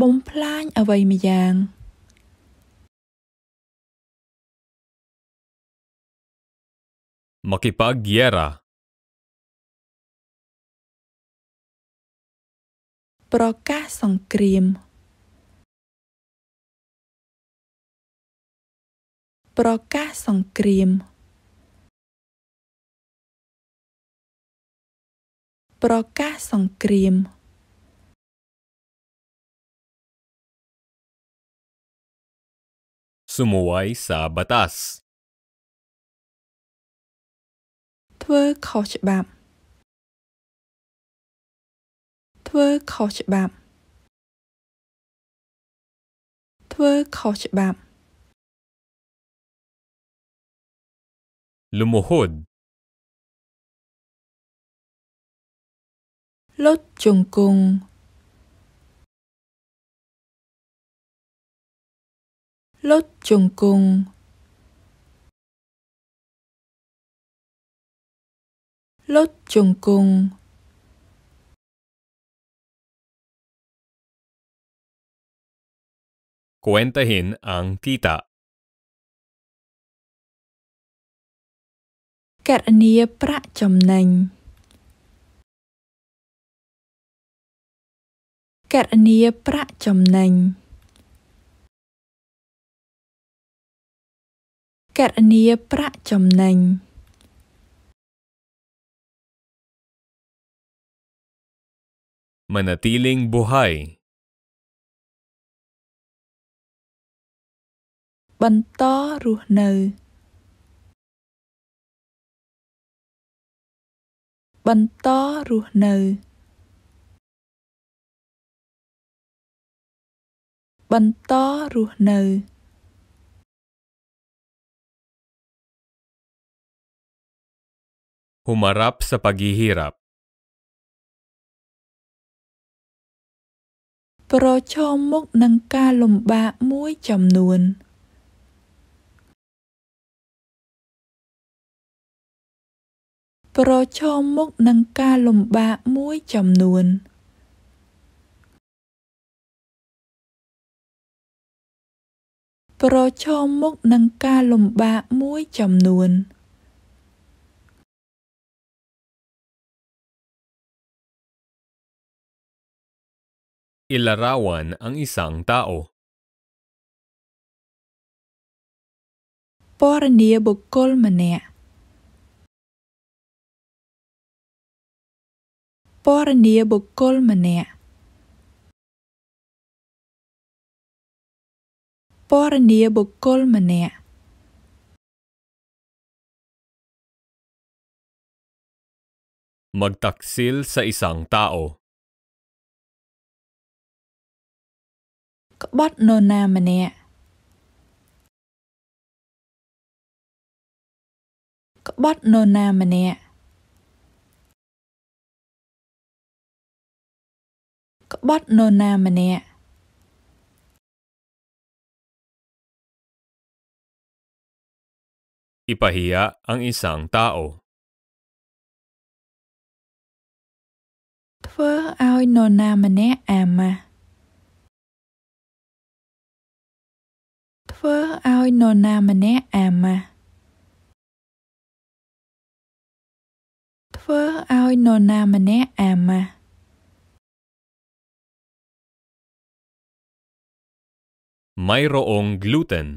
បំផ្លាញអ្វីម្យ៉ាង Makipaggyera ប្រកាសសង្គ្រាមប្រកាសសង្គ្រាមប្រកាសសង្គ្រាមសួមយសាបតាសធ្វើខុសច្បាប់ធ្វើខុសច្បាប់ធ្វើខុសច្បាប់លមហូដ lốt trùng cùng lốt trùng cùng lốt trùng cùng Cuentahin ang kita. ករណីប្រាក់ចំណេញគណនាប្រាក់ចំណេញគណនាប្រាក់ចំណេញមណទីលីងប៊ូហើយបន្តរស់នៅបន្តរស់នៅបន្តរស់នៅហ៊ុមារ៉ាប់សាប៉ាហ្គីហ៊ីរ៉ាប់ប្រឈមមុខនឹងការលំបាកមួយ ចំនួនប្រឈមមុខនឹងការលំបាកមួយ ចំនួនប្រឈមមុខនឹងការលំបាកមួយចំនួន។ ilarawan ang isang tao. ពរនីបុគ្គលម្នាក់ពរនីបុគ្គលម្នាក់ពណ៌នាបុគ្គលម្នាក់។ magtaksil sa isang tao ក្បត់នរណាម្នាក់ក្បត់នរណាម្នាក់ក្បត់នរណាម្នាក់ Ipahiya ang isang tao. ធ្វើឲ្យនរណាម្នាក់អាម៉ាស់ធ្វើឲ្យនរណាម្នាក់អាម៉ាស់ធ្វើឲ្យនរណាម្នាក់អាម៉ាស់ Mayroong gluten.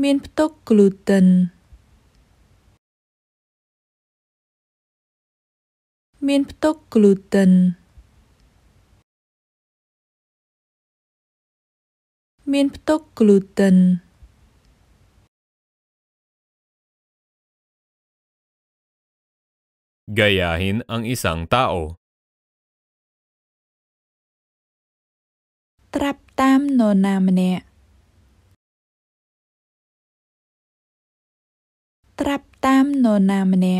មានផ្ទុកក្លូទិនមានផ្ទុកក្លូទិនមានផ្ទុកក្លូទិន Gayahin ang isang tao. ត្រាប់តាមនរណាម្នាក់รับตามโนนามเนี่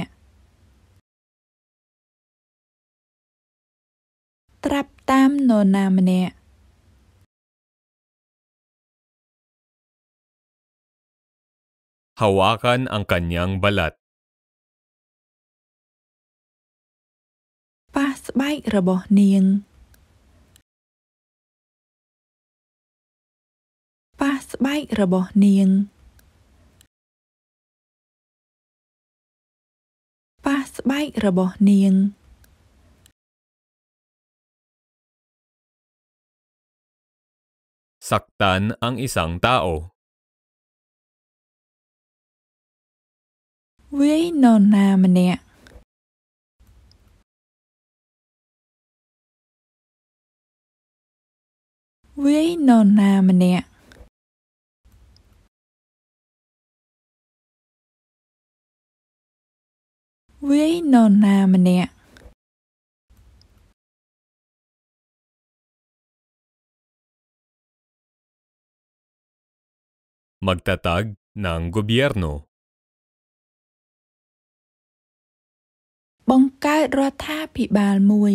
ตรับตามโนนามเนี่ยฮาวากันอังคันยังบาลัดปาสไบระบอกนิยงปาสไบระบอกนิยงប៉ះស្បែករបស់នាង។ Saktan ang isang tao. Vì nó na mnẹ. Vì nó na mnẹ. វាយនរណាម្នាក់ Magtatag ng gobyerno បង្កើតរដ្ឋាភិបាលមួយ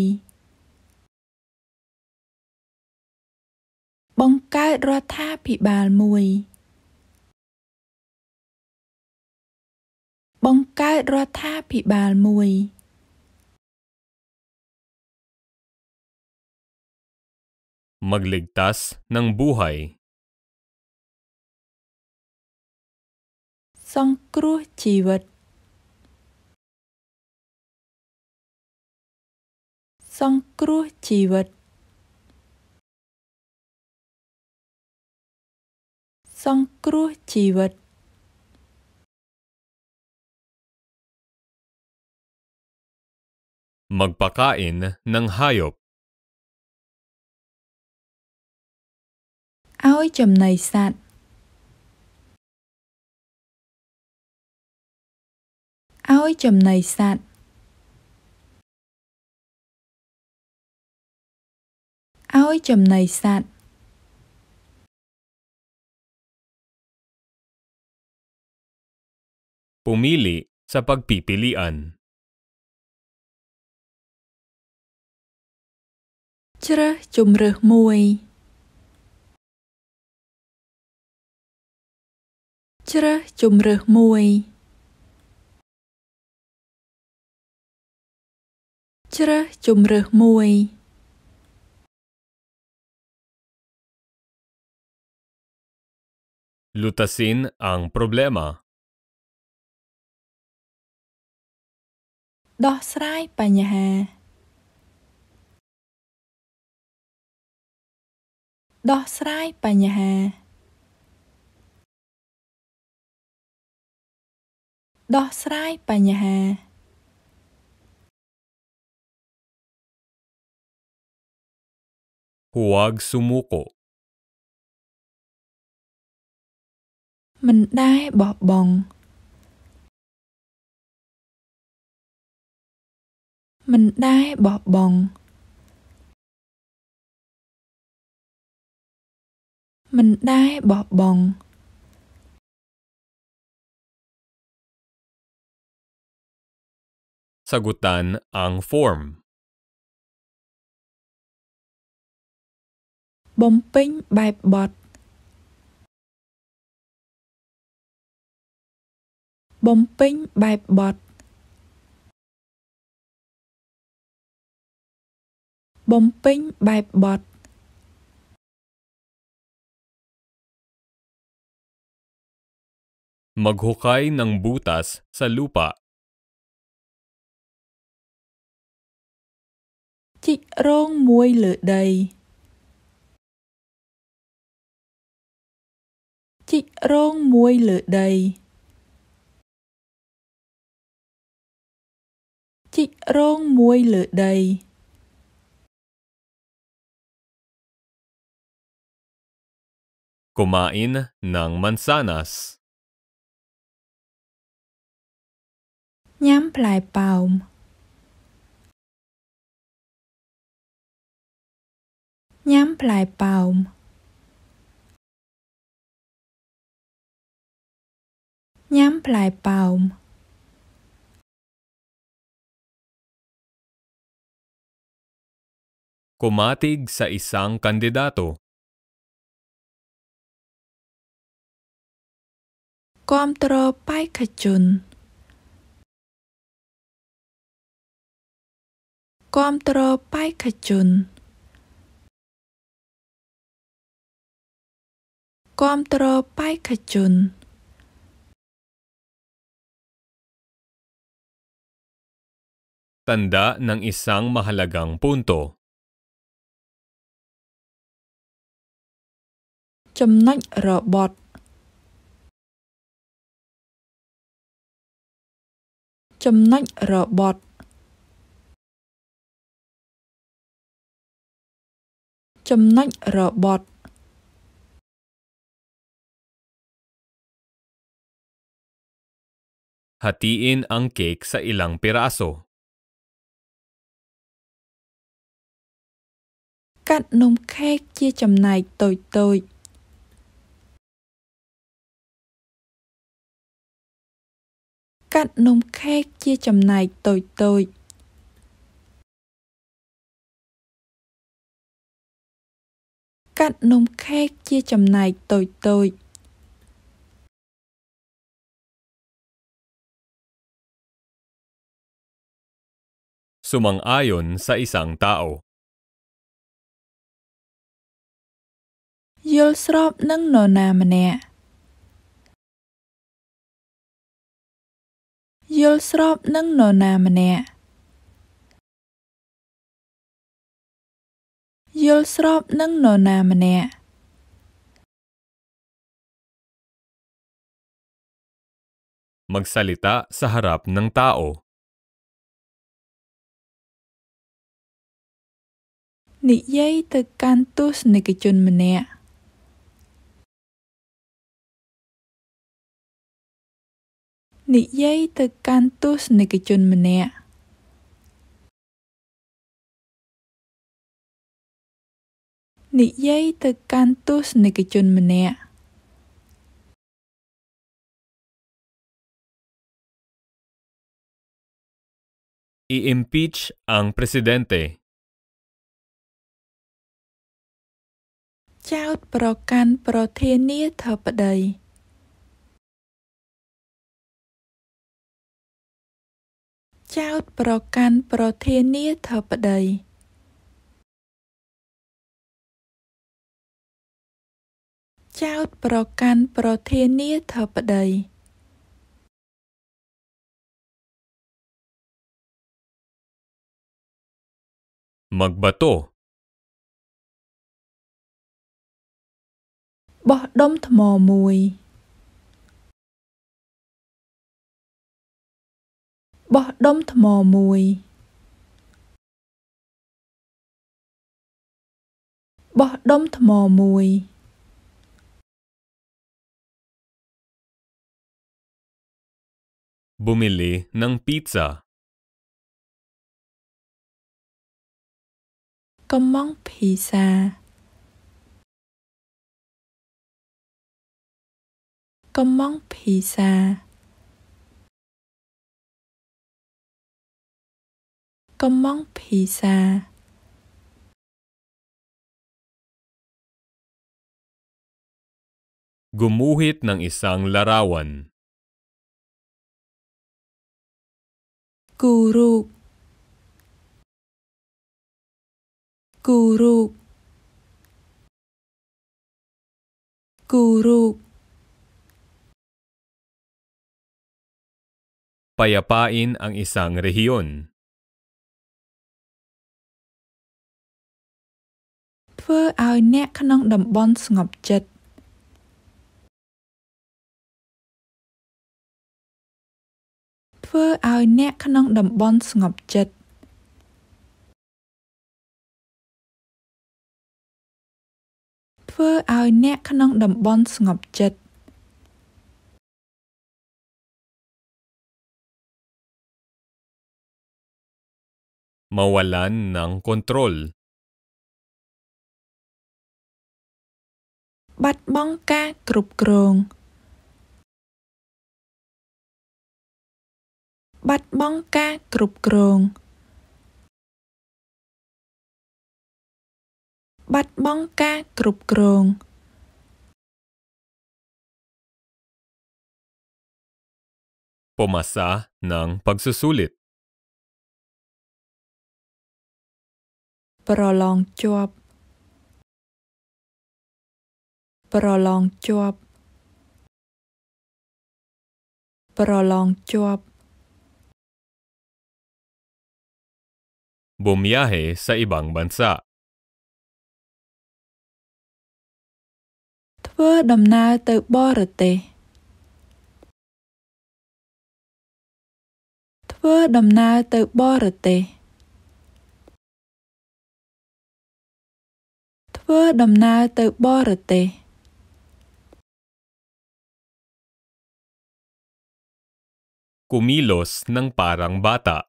បង្កើតរដ្ឋាភិបាលមួយបង្កើតរដ្ឋាភិបាលមួយ។ magligtas ng buhay សង្គ្រោះជីវិតសង្គ្រោះជីវិតសង្គ្រោះជីវិត Magpakain ng hayop. Ao chumnay sat. Ao chumnay sat. Ao chumnay sat. Pumili sa pagpipilian. ជ្រើសជម្រើសមួយជ្រើសជម្រើសមួយជ្រើសជម្រើសមួយលូតាស៊ីនអាងប្រូប្លេម៉ាដោះស្រាយបញ្ហាដោះស្រាយបញ្ហាដោះស្រាយបញ្ហាហួកស៊ូមូកូមិនដែរបោះបង់មិនដែរបោះបង់មិនដែរបោះបង់។ sagutan ang form បំពេញ បែបបទបំពេញ បែបបទបំពេញបែបបទ Maghukay ng butas sa lupa. Chích muay muối lửa đầy. Chích rong muối lửa đầy. Chích rong lửa đầy. Kumain ng mansanas. Nhám plai paum. Nhám plai paum. Nhám plai paum. Kumatig sa isang kandidato. Kontro Paikachun. គាំទ្របេក្ខជនគាំទ្របេក្ខជន Tanda ng isang mahalagang punto. ចំណុចរបត់ចំណុចរបត់ចំណុចរបត់ Hatiin ang cake sa ilang piraso. កាត់នំខេកជា ចំណែកតូចតូចកាត់នំខេកជា ចំណែកតូចតូចកាត់នំខេកជាចំណែកតូចៗសុមងអាយុនសាអ៊ីសាំងតោយល់ស្របនឹងនរណាម្នាក់យល់ស្របនឹងនរណាម្នាក់យល់ស្របនឹងនរណាម្នាក់ Magsalita sa harap ng tao និយាយទៅកាន់ទស្សនិកជនម្នាក់និយាយទៅកាន់ទស្សនិកជនម្នាក់និយាយទៅកាន់ទស្សនិកជនម្នាក់ I-impeach ang presidente ចោតប្រកាន់ប្រធានាធិបតីចោតប្រកាន់ប្រធានាធិបតីចោទប្រកាន់ប្រធានាធិបតីមកបាតូបោះដុំថ្មមួយបោះដុំថ្មមួយបោះដុំថ្មមួយ Bumili ng pizza. Con pizza. Con pizza. Con pizza. Gumuhit ng isang larawan. guru guru guru Payapain ang isang rehiyon. Phơ ao nẹ khăn đồng bon ngọc ធ្វើឲ្យអ្នកក្នុងតំបន់ស្ងប់ចិត្តធ្វើឲ្យអ្នកក្នុងតំបន់ស្ងប់ចិត្តមវឡាននឹង control បាត់បង់ការគ្រប់គ្រងបាត់បង់ការគ្រប់គ្រងបាត់បង់ការគ្រប់គ្រងពម៉ាសានិងប៉កសុសុលិត ប្រឡងជាប់ប្រឡងជាប់ប្រឡងជាប់ bumiyahe sa ibang bansa. ធ្វើដំណើរទៅបរទេសធ្វើដំណើរទៅបរទេសធ្វើដំណើរទៅបរទេស Kumilos ng parang bata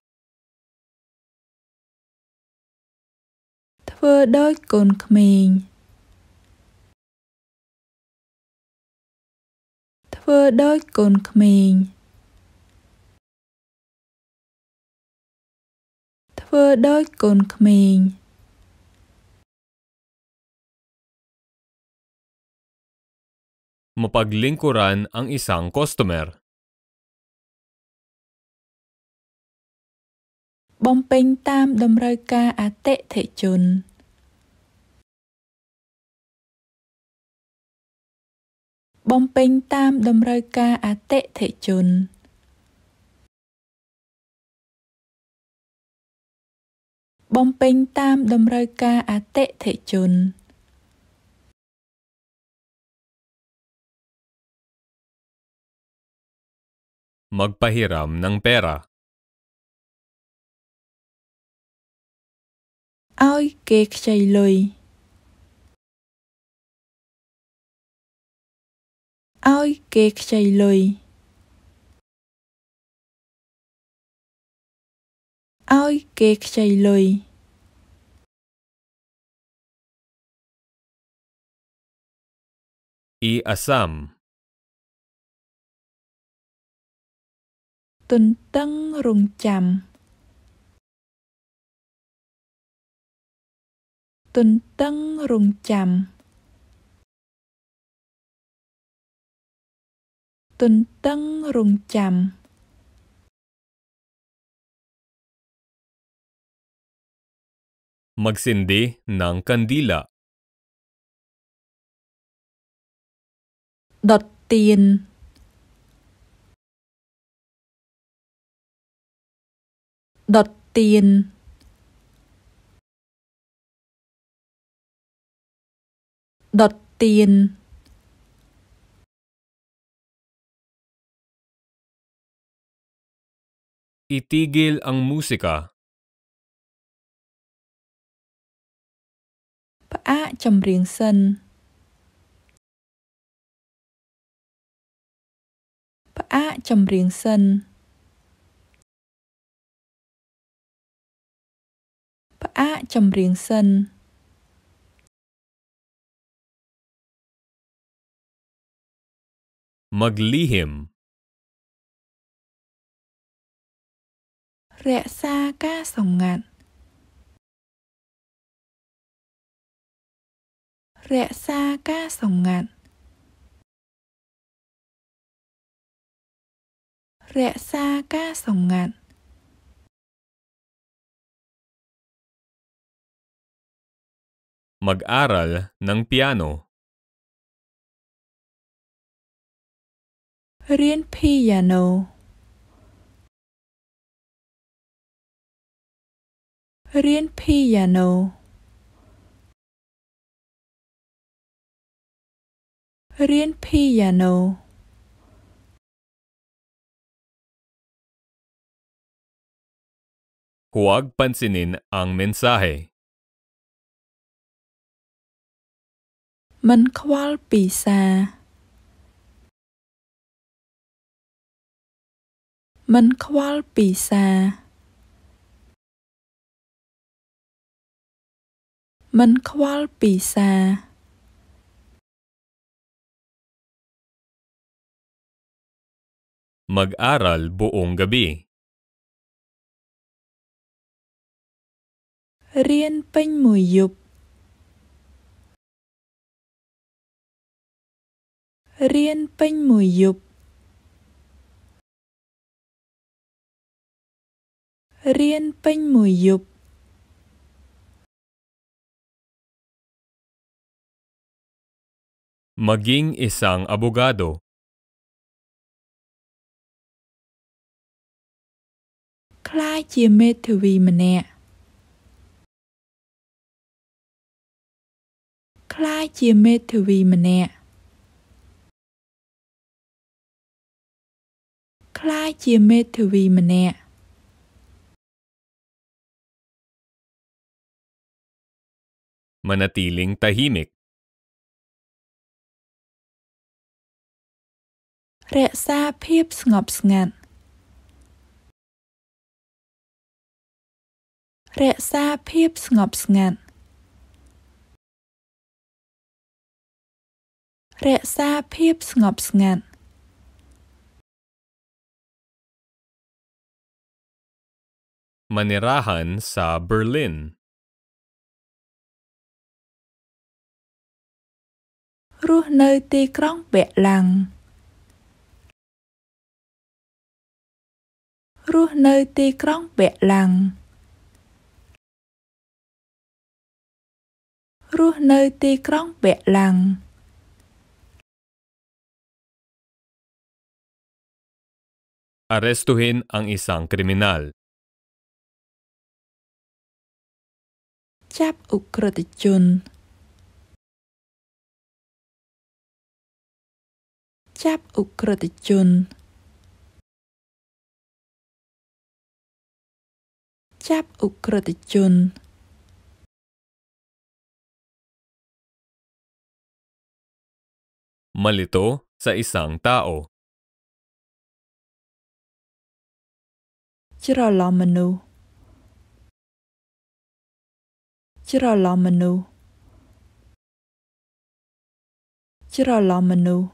ធ្វើដូចកូនក្មេង ធ្វើដូចកូនក្មេង ធ្វើដូចកូនក្មេងមក paglingkuran ang isang customer បំពេញតាមតម្រូវការអតិថិជនបំពេញតាមតម្រូវការអតិថិជន។បំពេញតាមតម្រូវការអតិថិជន Magpahiram ng pera ឲ្យគេ ខ្ចីលុយឲ្យគេខ្ចីលុយឲ្យគេខ្ចីលុយអ៊ីអាសាំទន្ទឹងរង់ចាំទន្ទឹងរង់ចាំទន្ទឹងរង់ចាំ។ Magsindi ng kandila ដុតទៀនដុតទៀនដុតទៀន Itigil ang musika. ផ្អាកចម្រៀងសិនផ្អាកចម្រៀងសិនផ្អាកចម្រៀងសិនมักลิหิมរក្សាការសម្ងាត់រក្សាការសម្ងាត់រក្សាការសម្ងាត់មកអារលនឹងពីយ៉ាណូរៀនពីយ៉ាណូเรียนพิยาโน เรียนพิยาโนเหัวปันสินินอังมินซาเฮมันควาลปีซามันควาลปีซาមិនខ្វល់ពីសារ Mag-aral buong gabi រៀនពេញមួយយប់រៀនពេញមួយយប់រៀនពេញមួយយប់ Maging isang abogado. Klaya metawi mne. Klaya metawi mne. คล้ายជាមេធាវីម្នាក់ Manatiling tahimik រក្សាភាពស្ងប់ស្ងាត់រក្សាភាពស្ងប់ស្ងាត់រក្សាភាពស្ងប់ស្ងាត់ម៉ានីរ៉ាហានសាប៊ឺលីនរស់នៅទីក្រុងបេឡាំងរស់នៅទីក្រុងវៈឡាំងរស់នៅទីក្រុងវៈឡាំងអារេស្ទូហ៊ីនអងអ៊ីសាំងគ្រីមីណាល់ចាប់អ ுக ្រិតជនចាប់អ ுக ្រិតជនចាប់ឧក្រិដ្ឋជន។ malito sa isang tao ច្រឡំមនុស្សច្រឡំមនុស្សច្រឡំមនុស្ស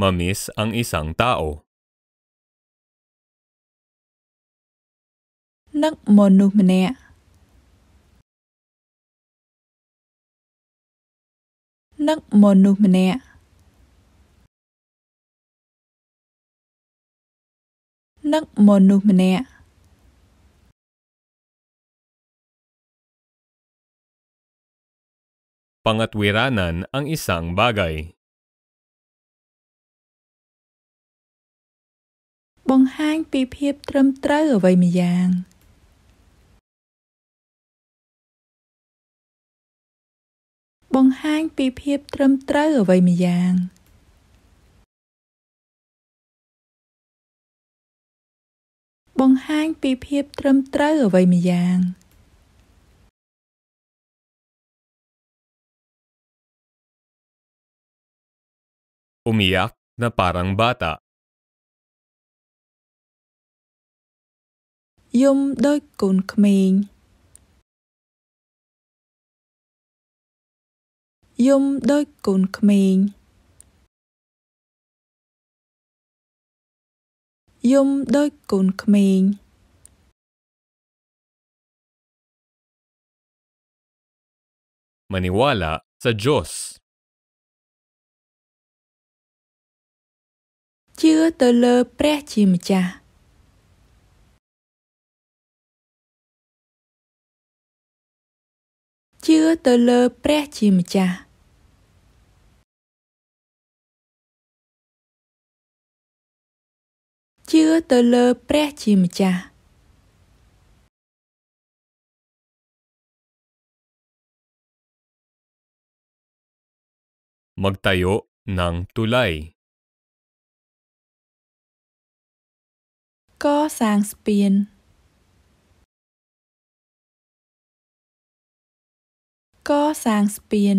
mamis ang isang tao នឹកមនុស្សម្នាក់នឹកមនុស្សម្នាក់នឹកមនុស្សម្នាក់ pangatwiranan ang isang bagay. បង្ហាញពីភាពត្រឹមត្រូវអ្វីម្យ៉ាង។បង្ហាញពីភាពត្រឹមត្រូវអ្វីម្យ៉ាង។បង្ហាញពីភាពត្រឹមត្រូវអ្វីម្យ៉ាង។ Umiyak na parang bata យំដោយកូនក្មេង។យំដោយកូនក្មេងយំដោយកូនក្មេងមនីវ៉ាឡាសាជូសជឿទៅលើ ព្រះ ជាម្ចាស់ជឿទៅលើព្រះជាម្ចាស់ជឿទៅលើព្រះជាម្ចាស់មកតាយោនឹងទូលៃកសាងស្ពានកសាងស្ពាន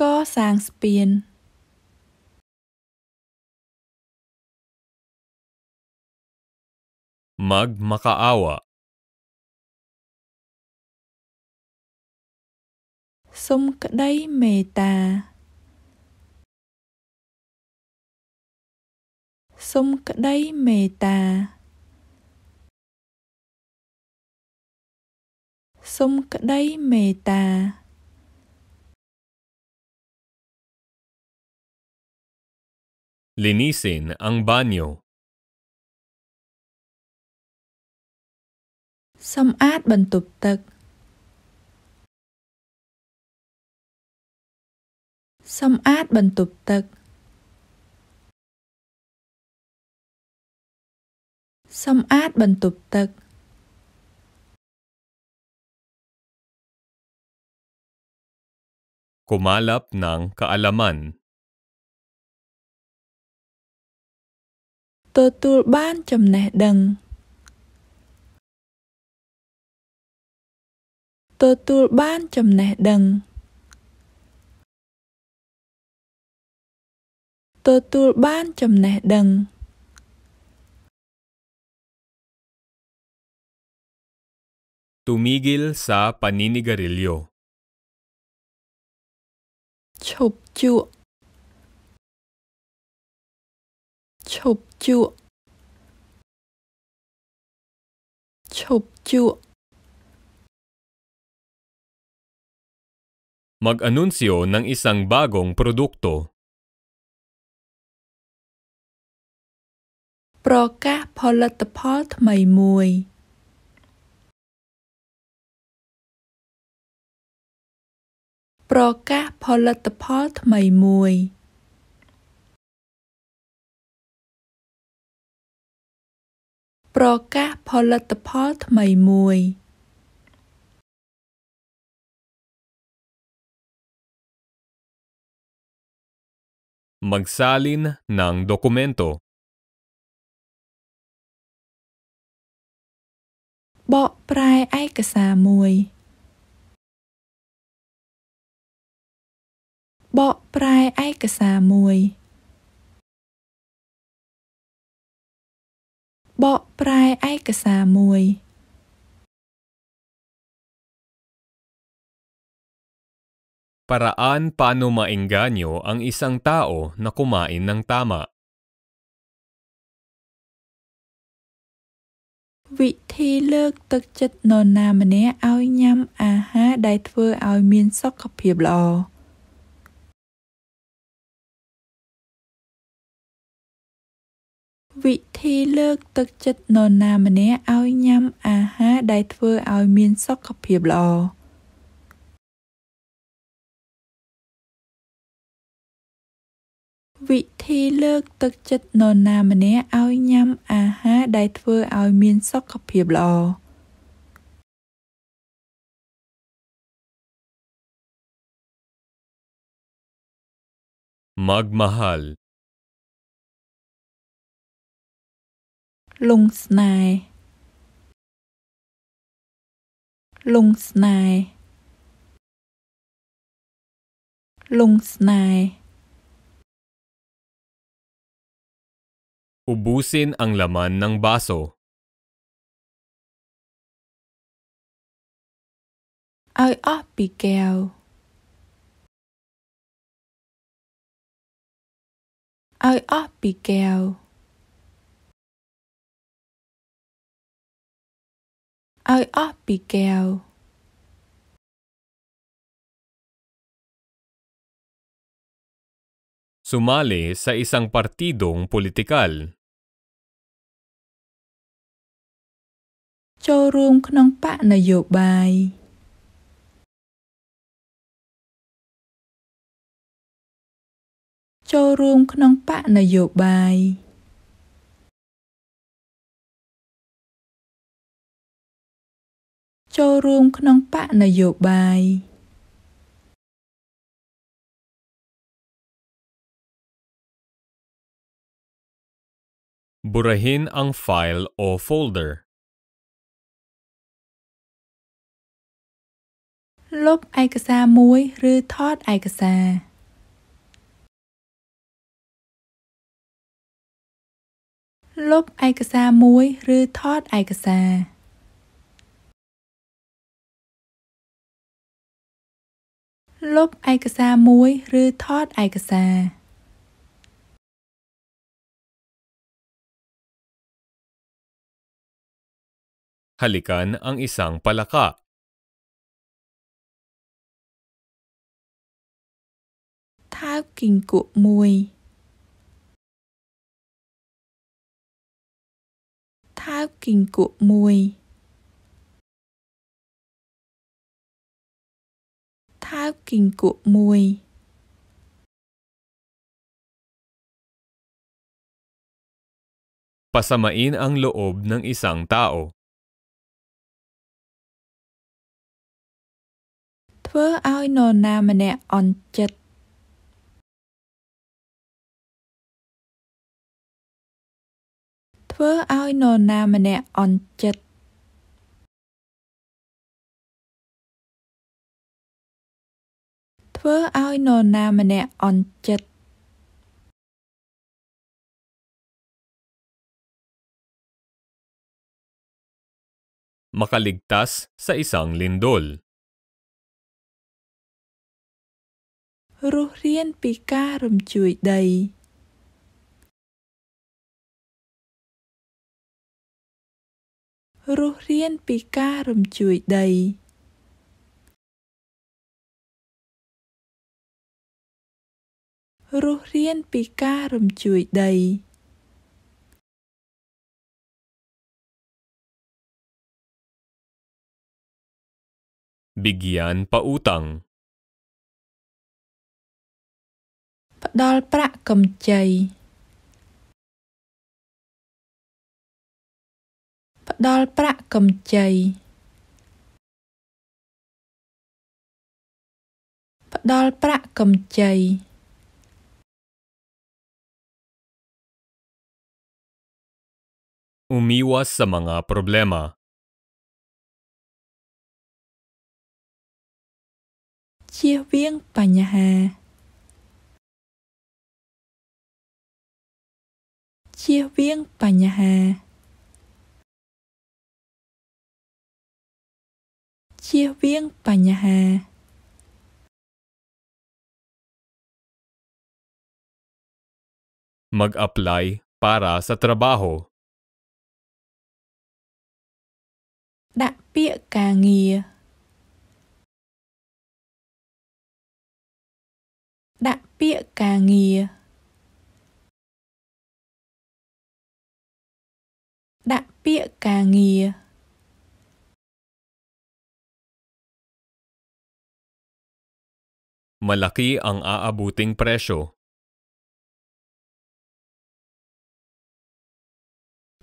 កសាងស្ពាន magmakaawa. Sum kaday đấy Sum kaday Xung Sum kaday mê ta. Linisin ang banyo. Song át bần tục tật Song át bần tục tật Song át bần tục tật Kumalap ng kaalaman Tôi ban chầm nẻ đằng ទទួលបាន ចំណេះដឹងទទួលបានចំណេះដឹងទូមីគីល សាប៉ានីនីការីលីយ៉ូឈប់ជក់ឈប់ជក់ឈប់ជក់ mag-anunsyo ng isang bagong produkto. ប្រកាសផលិតផលថ្មីមួយប្រកាសផលិតផលថ្មីមួយប្រកាសផលិតផលថ្មីមួយ Magsalin ng dokumento. Bọ prae aikasar មួយ. Bọ prae aikasar មួយ. Bọ prae aikasar មួយ. paraan paano maengganyo ang isang tao na kumain ng tama. វិធីលើកទឹកចិត្តនរណាម្នាក់ឲ្យញ៉ាំអាហារដែលធ្វើឲ្យមានសុខភាពល្អវិធីលើកទឹកចិត្តនរណាម្នាក់ឲ្យញ៉ាំអាហារដែលធ្វើឲ្យមានសុខភាពល្អ។វិធីលើកទឹកចិត្តនរណាម្នាក់ឲ្យញ៉ាំអាហារដែលធ្វើឲ្យមានសុខភាពល្អម៉ាក់ម៉ាហាល់លងស្នេហ៍លងស្នេហ៍លងស្នេហ៍ Ubusin ang laman ng baso. Ai óp bị kèo. Ai óp bị kèo. Ai óp bị kèo. Sumali sa isang partidong politikal. ចូលរួមក្នុងបកនយោបាយចូលរួមក្នុងបកនយោបាយចូលរួមក្នុងបកនយោបាយប៊ូរ៉ាហ៊ីនអងហ្វាយលអូ folder ลบไอกระซามุ้ยหรือทอดไอกระซาลบไอกระซามุ้ยหรือทอดไอกระซาลบไอกระซามุ้ยหรือทอดไอกระซาฮัลิกันอังอิสังปลาลักาហៅគីង្គក់មួយថៅគីង្គក់មួយថៅគីង្គក់មួយបសមាអ៊ីន ang loob ng isang tao ធ្វើឲ្យនរណាម្នាក់អន់ចិត្តធ្វើឲ្យនរណាម្នាក់អន់ចិត្តធ្វើឲ្យនរណាម្នាក់អន់ចិត្តមកលិកតាសសាអ៊ីសាងលិនដូលរស់រៀនពីការរំជួយដីរស់រៀនពីការរំជួយដីរស់រៀនពីការរំជួយដីបិយានប៉ូតាំងផ្ដល់ប្រាក់កម្ចីដល់ប្រាក់កម្ចីផ្ដល់ប្រាក់កម្ចីឧមីវ៉ាសម៉ងាប្រូប្លេម៉ាជៀសវាង បញ្ហាជៀសវាង បញ្ហាជៀសវាងបញ្ហា។ mag-apply para sa trabaho ដាក់ពាក្យការងារដាក់ពាក្យការងារដាក់ពាក្យការងារ Malaki ang aabuting presyo.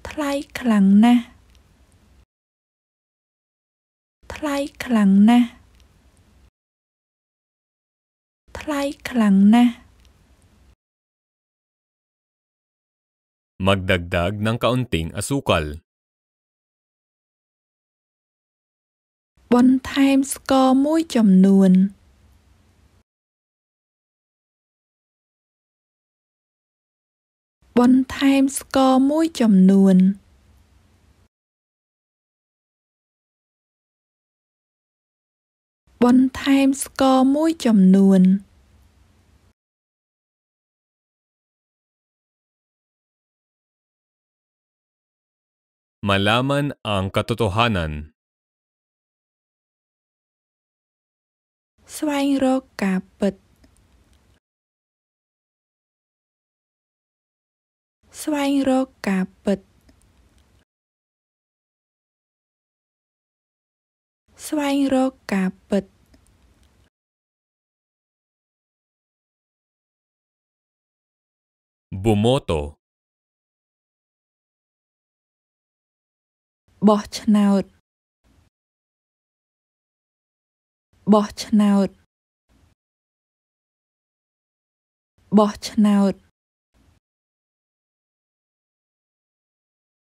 Tlay klang na. Tlay klang na. Tlay klang na. Magdagdag ng kaunting asukal. score បន្ថែមស្ករមួយចំនួនបន្ថែមស្ករមួយចំនួនបន្ថែមស្ករមួយចំនួនម៉ាឡាម៉ានអង្កតតូហានានស្វែងរកការពិតស្វែងរកការពិតស្វែងរកការពិតប៊ូម៉ូតូបោះឆ្នោតបោះឆ្នោតបោះឆ្នោត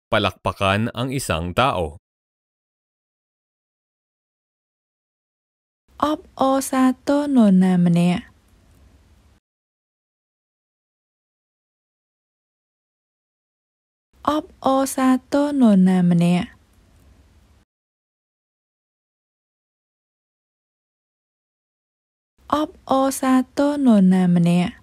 palakpakan ang isang tao. Op o sa tono na mne. Op o sa tono na mne. Op o sa tono na mne.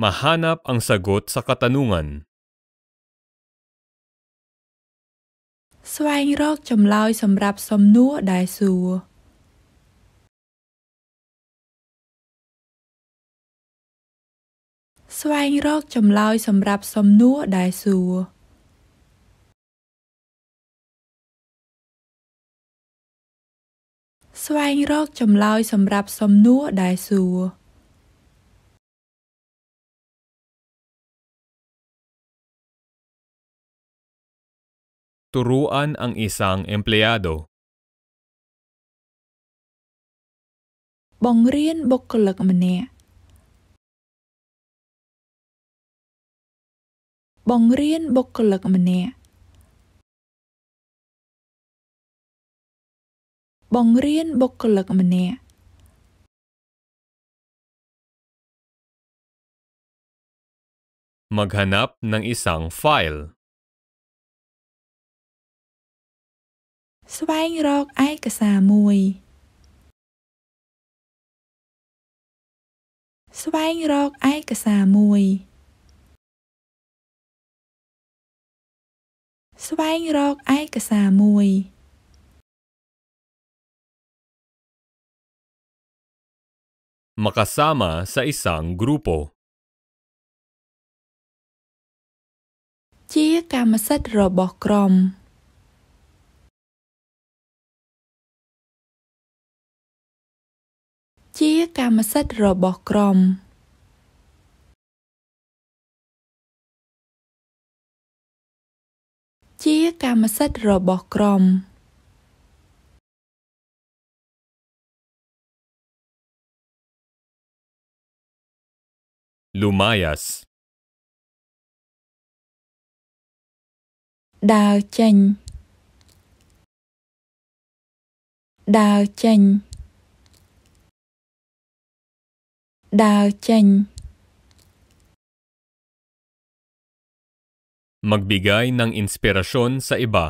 mahanap ang sagot sa katanungan. ស្វែងរកចម្លើយសម្រាប់សំណួរដែលសួរស្វែងរកចម្លើយសម្រាប់សំណួរដែលសួរស្វែងរកចម្លើយសម្រាប់សំណួរដែលសួរ Turuan ang isang empleyado. បង្រៀនបុគ្គលិកម្នាក់បង្រៀនបុគ្គលិកម្នាក់បង្រៀនបុគ្គលិកម្នាក់ Maghanap ng isang file ស្វែងរកឯកសារមួយ ស្វែងរកឯកសារមួយ ស្វែងរកឯកសារមួយមកសាមាសៃសាំង grupo ជាកម្មសិទ្ធិរបស់ក្រុមជាកម្មសិទ្ធិរបស់ក្រុមជាកម្មសិទ្ធិរបស់ក្រុមលូម៉ាយ៉ាសដើរចេញដើរចេញដើរចេញ Magbigay ng inspirasyon sa iba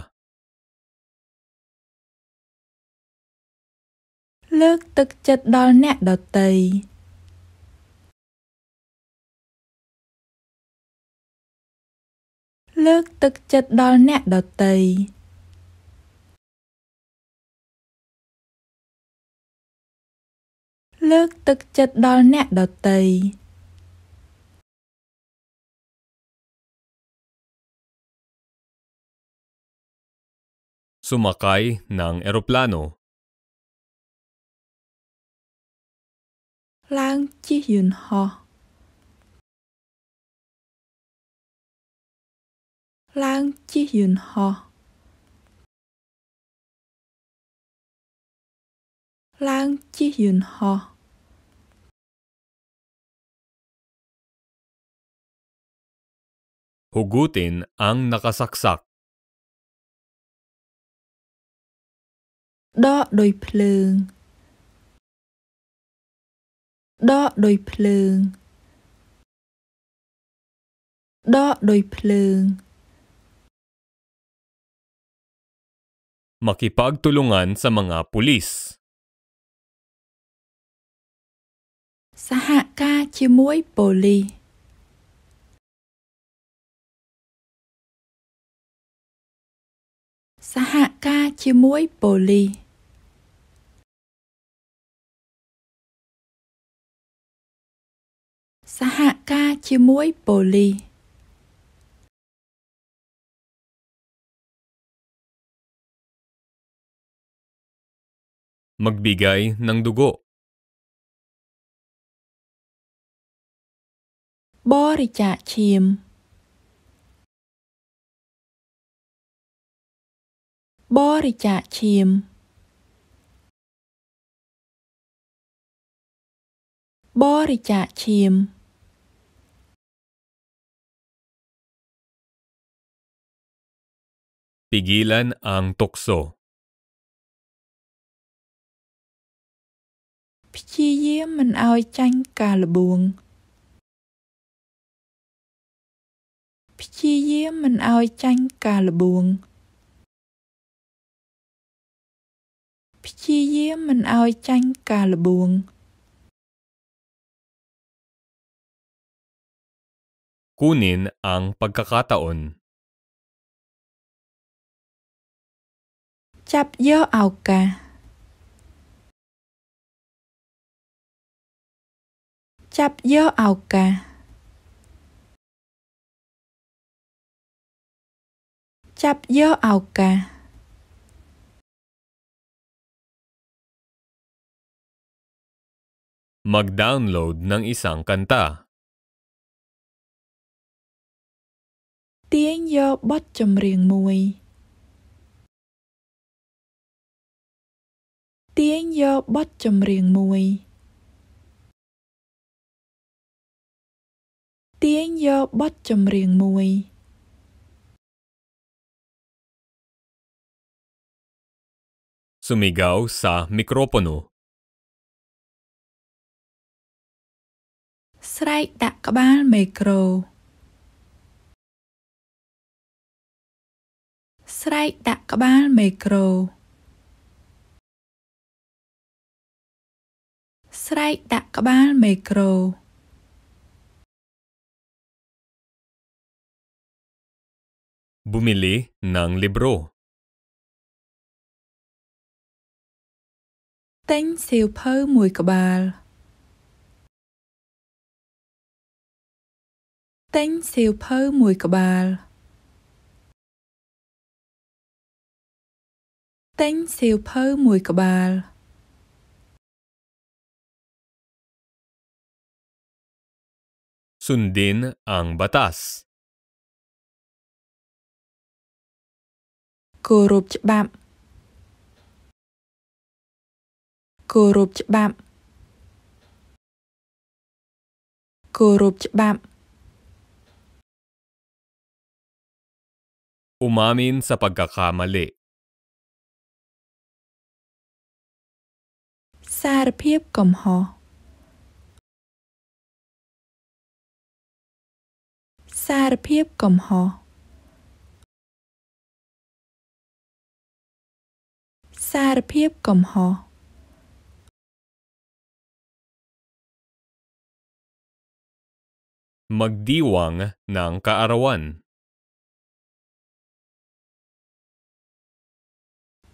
លើកទឹកចិត្តដល់អ្នកដទៃលើកទឹកចិត្តដល់អ្នកដទៃលើកទឹកចិត្តដល់អ្នកដទៃសុំកាយនឹងអេរ៉ូប្លាណូឡើងជិះយន្តហោះឡើងជិះយន្តហោះឡើងជិះយន្តហោះ Hugutin ang nakasaksak. ដកដោយភ្លើងដកដោយភ្លើងដកដោយភ្លើង Makipagtulungan sa mga pulis សហការជាមួយប៉ូលីសសហការជាមួយប៉ូលីសសហការជាមួយប៉ូលីសមកបិកាយនឹងឌូគោបរិច្ចាគឈាមបរិច្ចាគឈាមបរិច្ចាគឈាម Pigilan ang tukso. ព្យាយាម មិនឲ្យចាញ់ការលបួងព្យាយាមមិនឲ្យចាញ់ការល្បួងព្យាយាមមិនឲ្យចាញ់ការល្បួងគូនិន ang pagkakataon ចាប់យកឱកាសចាប់យកឱកាសចាប់យកឱកាស។ mag-download ng isang kanta ទាញយកបទចម្រៀងមួយទាញយកបទចម្រៀងមួយទាញយកបទចម្រៀងមួយ Sumigaw sa mikropono. ស្រែកដាក់ក្បាលមីក្រូស្រែកដាក់ក្បាលមីក្រូស្រែកដាក់ក្បាលមីក្រូប៊ូមីលីនិងលីប្រូទិញសៀវភៅមួយក្បាលទិញសៀវភៅមួយក្បាលទិញសៀវភៅមួយក្បាលសុនឌីនអាងបាតាសគោរពច្បាប់គោរពច្បាប់គោរពច្បាប់ Umamin sa pagkakamali សារភាពកំហុសសារភាពកំហុសសារភាពកំហុស Magdiwang ng kaarawan.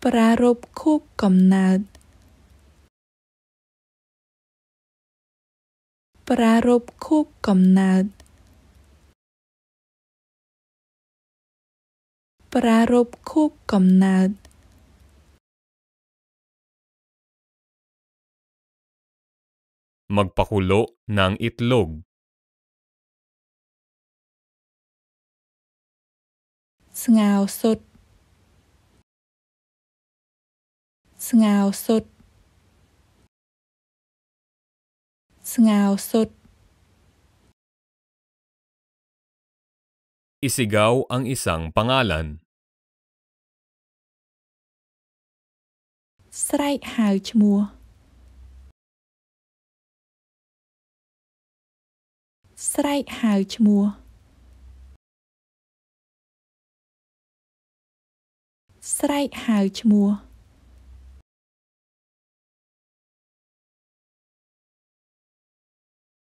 Prarop khup kamnad. Prarop khup kamnad. Prarop khup kamnad. Magpakulo ng itlog. ស្ងោសុទ្ធស្ងោសុទ្ធស្ងោសុទ្ធ Isigaw ang isang pangalan. ស្រែកហៅឈ្មោះស្រែកហៅឈ្មោះស្រែកហៅឈ្មោះ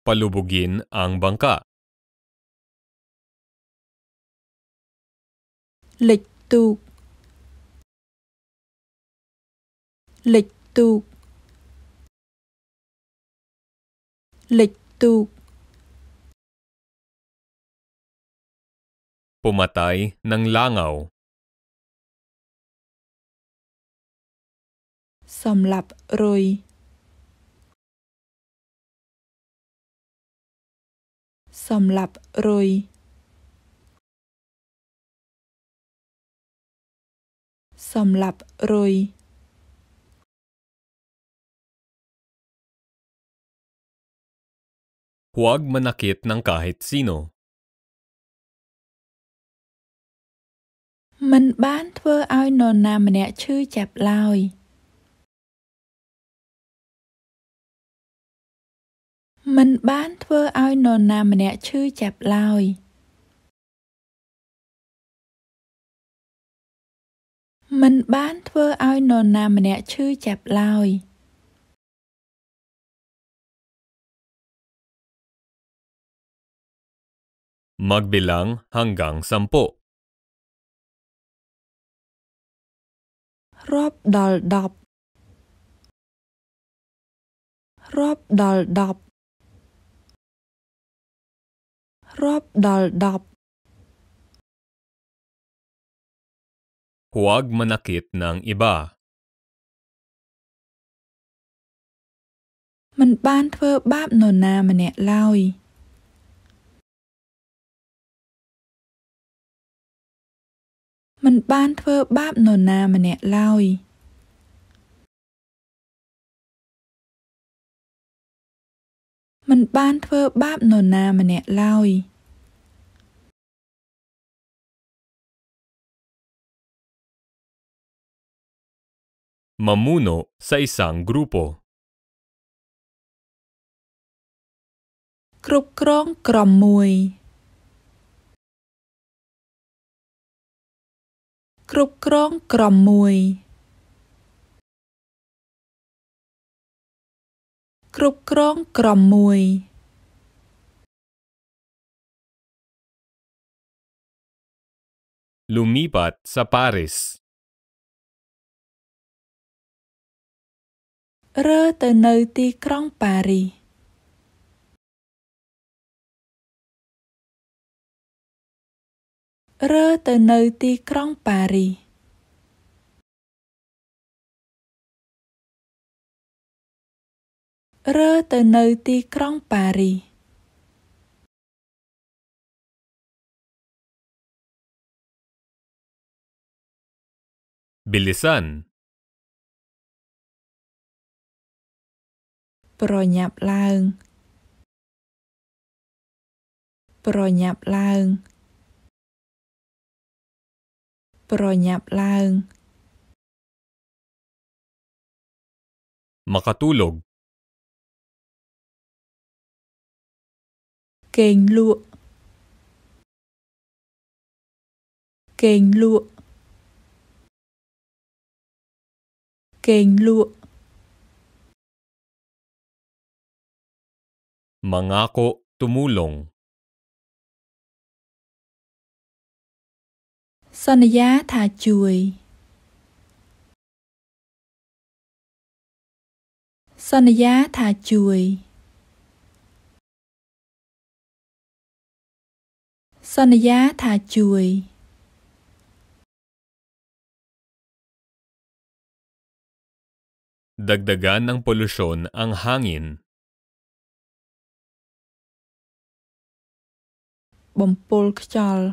។ Palubugin ang bangka លិចទូកលិចទូកលិចទូក Pumatay ng langaw สำหรับรวยสำหรับรวยสำหรับรวย Huwag manakit ng kahit sino. មិនបានធ្វើឲ្យនរណាម្នាក់ឈឺចាប់ឡើយ។មិនបានធ្វើឲ្យនរណាម្នាក់ឈឺចាប់ឡើយមិនបានធ្វើឲ្យនរណាម្នាក់ឈឺចាប់ឡើយមកបិឡាំងហងកាំងសំពោរាប់ដល់10រាប់ដល់10រាប់ដល់10 Huwag manakit ng iba. មិនបានធ្វើបាបនរណាម្នាក់ឡើយមិនបានធ្វើបាបនរណាម្នាក់ឡើយមិនបានធ្វើបាបនរណាម្នាក់ឡើយ។ Mamuno sa isang grupo. Krup krong kromoy. Krup krong kromoy. Krup krong kromoy. Lumipat sa Paris. រើទៅនៅទីក្រុងប៉ារីសរើទៅនៅទីក្រុងប៉ារីសរើទៅនៅទីក្រុងប៉ារីសប៊ីលីសានประยับลางโประยับลางโประยับลางมาักตุลก เก่งลุกเก่งลุกเก่งลุก Mangako, tumulong. Sanya tha chuối. Sanya tha chuối. Sanya tha chuối. Dagdagan ng polusyon ang hangin. បំពុលខ្យល់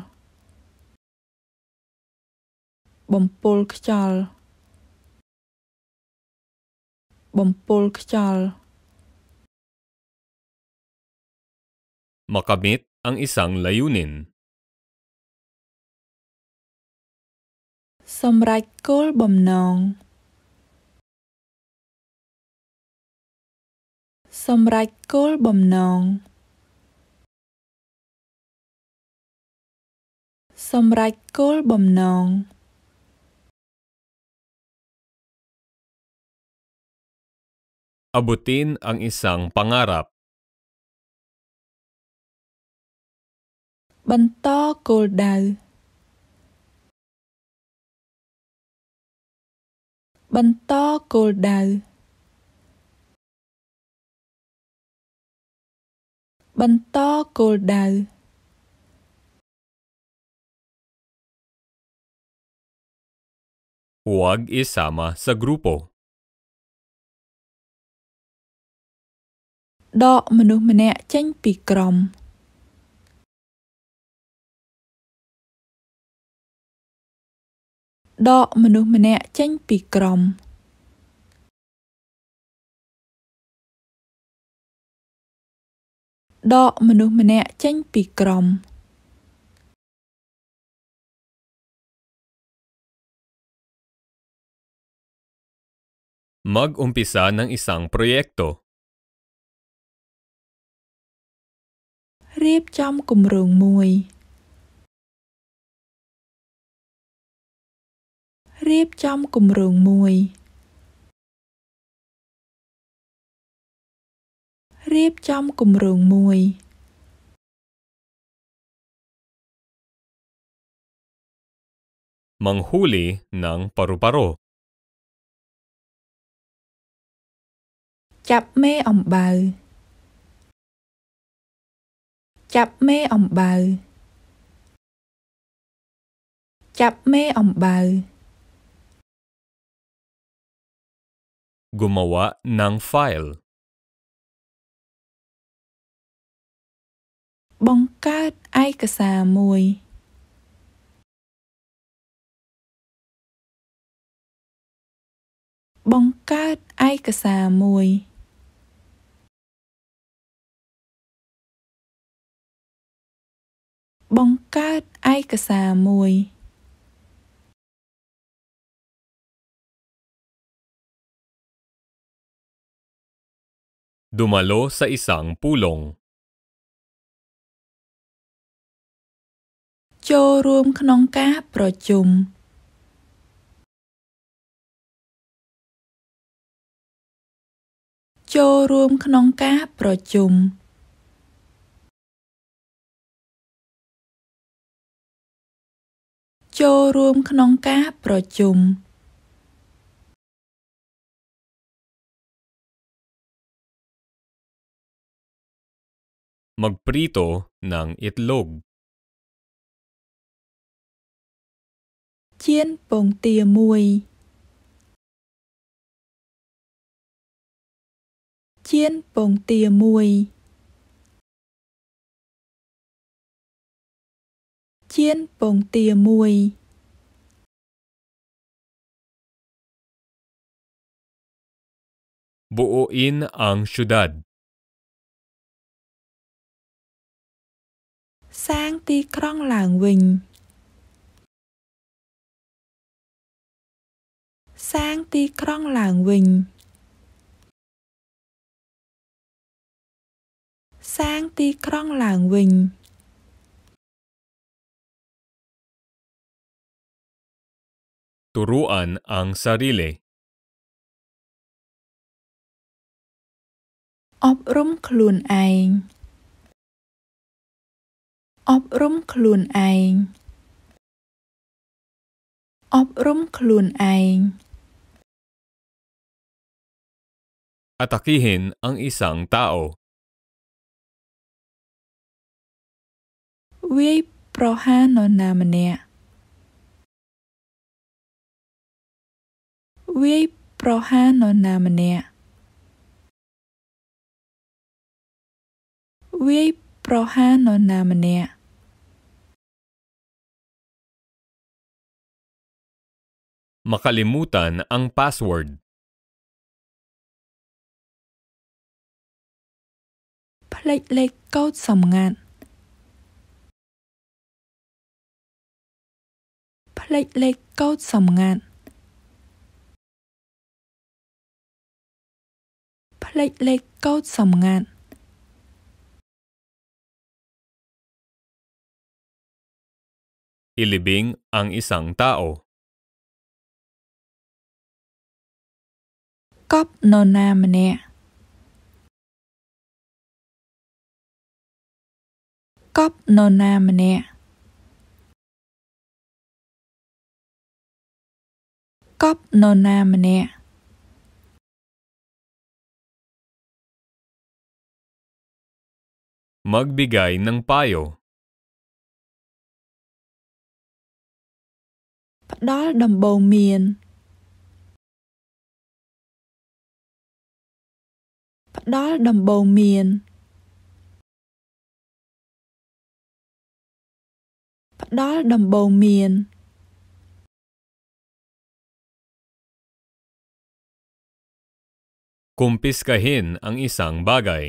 បំពុលខ្យល់បំពុលខ្យល់ Makamit ang isang layunin. សម្រេចគោលបំណងសម្រេចគោលបំណងសម្រេចគោលបំណងអបុទីន ang isang pangarap បន្តគោលដៅបន្តគោលដៅបន្តគោលដៅ Huwag isama sa grupo. ដកមនុស្សម្នាក់ចេញ ពីក្រុមដកមនុស្សម្នាក់ចេញពីក្រុមដកមនុស្សម្នាក់ចេញ ពីក្រុម Mag-umpisa ng isang proyekto. រៀបចំគម្រោងមួយរៀបចំគម្រោងមួយរៀបចំគម្រោងមួយ manghuli ng paru-paro ចាប់មេអំបៅចាប់មេអំបៅចាប់មេអំបៅ gumawa ng file បង្កើតឯកសារមួយបង្កើតឯកសារមួយបង្កើតឯកសារមួយ Dumalo sa isang pulong ចូលរួមក្នុងការប្រជុំចូលរួមក្នុងការប្រជុំចូលរួមក្នុងការប្រជុំមកព្រីតូនឹងអ៊ីតឡូកជៀនពងទាមួយជៀនពងទាមួយជាងពងទាមួយបូអ៊ីនអងឈូដាត់សាងទីក្រុងឡើងវិញសាងទីក្រុងឡើងវិញសាងទីក្រុងឡើងវិញ Turuan ang sarili. Op rum klun aing. Op rum klun aing. Op rum klun aing. Atakihin ang isang tao. Wei វាយប្រហារនរណាម្នាក់វាយប្រហារនរណាម្នាក់វាយប្រហារនរណាម្នាក់ makalimutan ang password ផ្លេចលេខកូដសម្ងាត់ផ្លេចលេខកូដសម្ងាត់ភ្លេចលេខកូដសម្ងាត់។ ilibing ang isang tao កប់នរណាម្នាក់កប់នរណាម្នាក់កប់នរណាម្នាក់ Magbigay ng payo. Padal Padal Padal ផ្ដល់ដំបូន្មានផ្ដល់ដំបូន្មាន Kumpiskahin ang isang bagay.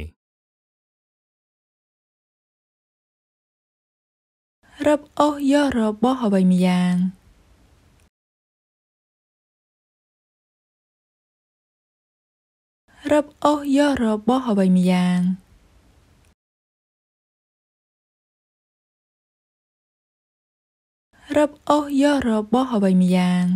រឹបអូសយករបស់អ្វីម្យ៉ាង។ rớp ô yơ rơ bó hò bày mì giang. Rớp ô yơ rơ bó hò bày mì giang.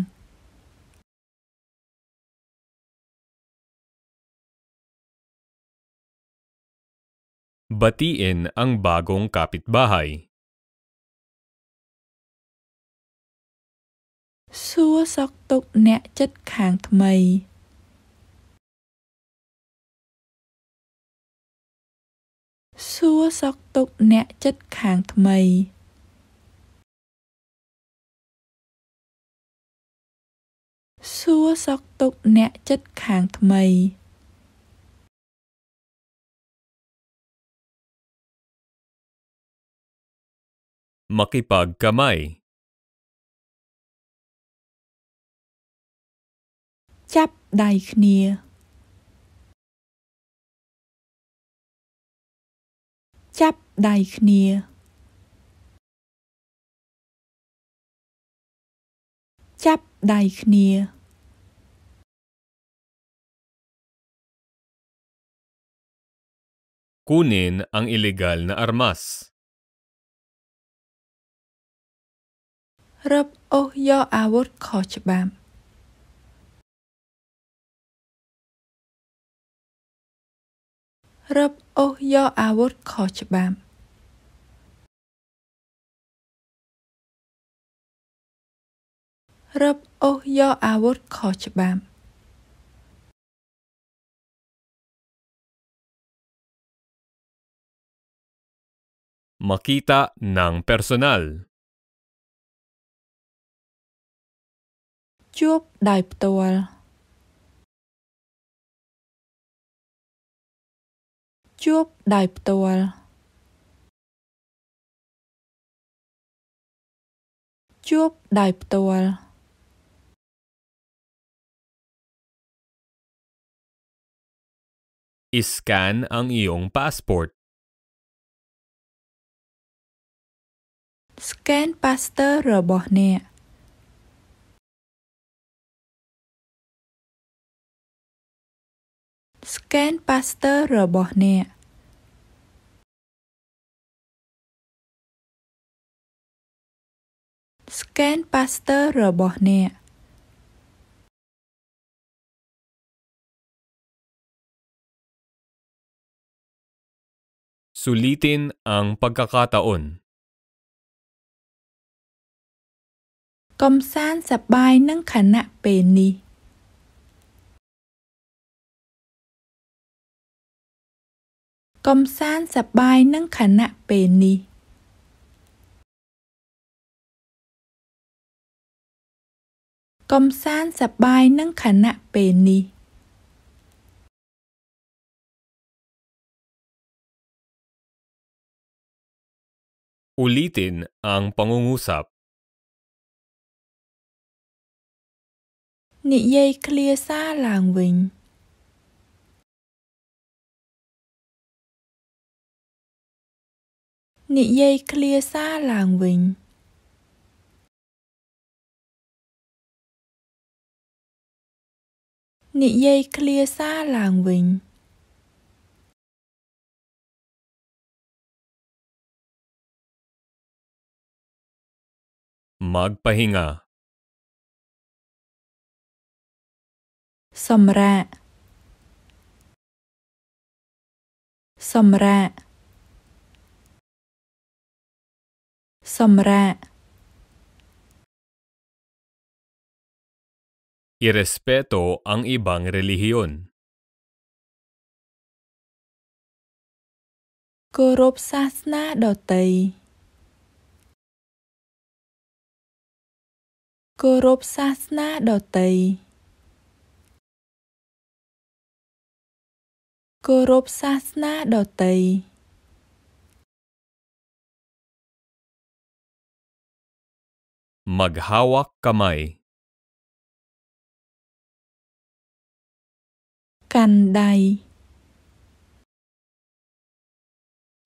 Batiin ang bagong kapitbahay. សួរសុខទុក្ខអ្នកចិត្តខាងថ្មីសួរសុខទុក្ខអ្នកចិត្តខាងថ្មីសួរសុខទុក្ខអ្នកចិត្តខាងថ្មីមកពីបកកម៉ៃចាប់ដៃគ្នាចាប់ដៃគ្នាចាប់ដៃគ្នាគូនន ang illegal na armas រឹបអូសយកអាវុធខុសច្បាប់រឹបអូសយកអាវុធខុសច្បាប់រឹបអូសយកអាវុធខុសច្បាប់មកីតានឹង personal ជួបដោយផ្ទាល់ជួបដោយផ្ទាល់ជួបដោយផ្ទាល់ I-scan ang iyong passport. Scan passport របស់អ្នក scan poster របស់អ្នក scan poster របស់អ្នក Sulitin ang pagkakataon. កំសាន្តសប្បាយនឹងខណៈពេលនេះកំសាន្តសប្បាយនឹងខណៈពេលនេះកំសាន្តសប្បាយនឹងខណៈពេលនេះ Ulitin ang pangungusap និយាយឃ្លាសារឡើងវិញนิยายเคลียซาลางวิงนิยายเคลียซาลางวิงมักพิงาสมระสมระសម្រាក Irespeto ang ibang relihiyon. គោរពសាសនាដទៃគោរពសាសនាដទៃគោរពសាសនាដទៃ Maghawak kamay. Kanday.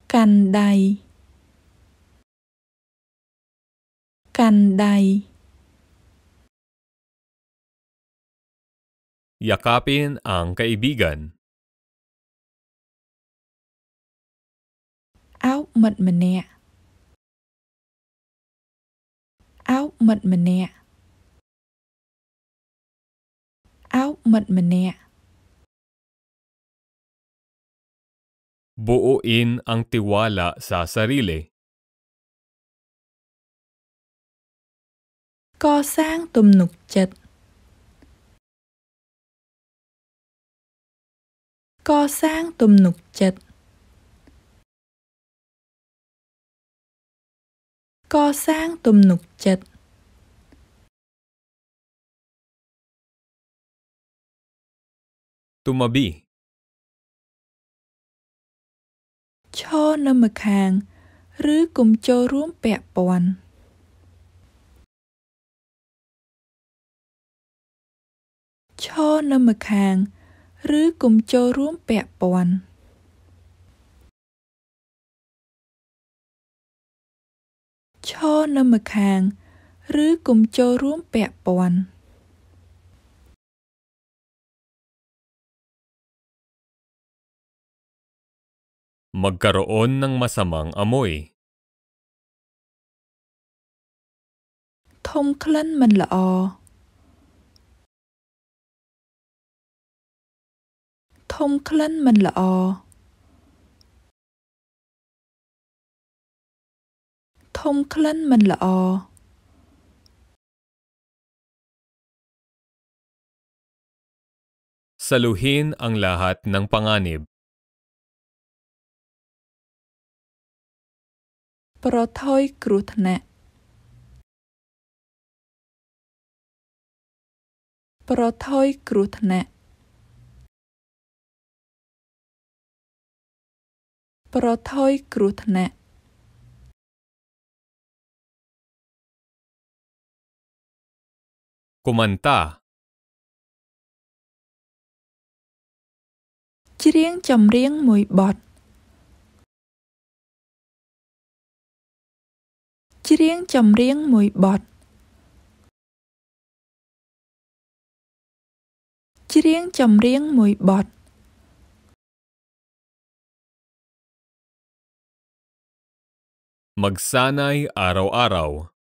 Kanday. Kanday. Yakapin ang kaibigan. Out mat mẹ. áo áo អោបមិត្តម្នាក់អោបមិត្តម្នាក់ Buuin ang tiwala sa sarili. Co sang tum nục chật. Co sang tum nục chật. កសាងទំនុកចិត្តទុំប៊ីឈរនៅម្ខាង ឬកុំចូលរួម ពាក់ព័ន្ធឈរនៅម្ខាងឬកុំចូលរួមពាក់ព័ន្ធឈរនៅម្ខាងឬកុំចូលរួមពាក់ព័ន្ធ magkaroon ng masamang amoy ធំក្លិន មិន ល្អធំក្លិន មិនល្អំក្លិនមិនល្អ។ Saluhin ang lahat ng panganib. ប្រថុយគ្រោះថ្នាក់ប្រថុយគ្រោះថ្នាក់ប្រថុយគ្រោះថ្នាក់ Комента ច្រៀងចម្រៀងមួយបទច្រៀងចម្រៀងមួយបទច្រៀងចម្រៀងមួយបទមកសាណៃអារ៉ោអារ៉ោ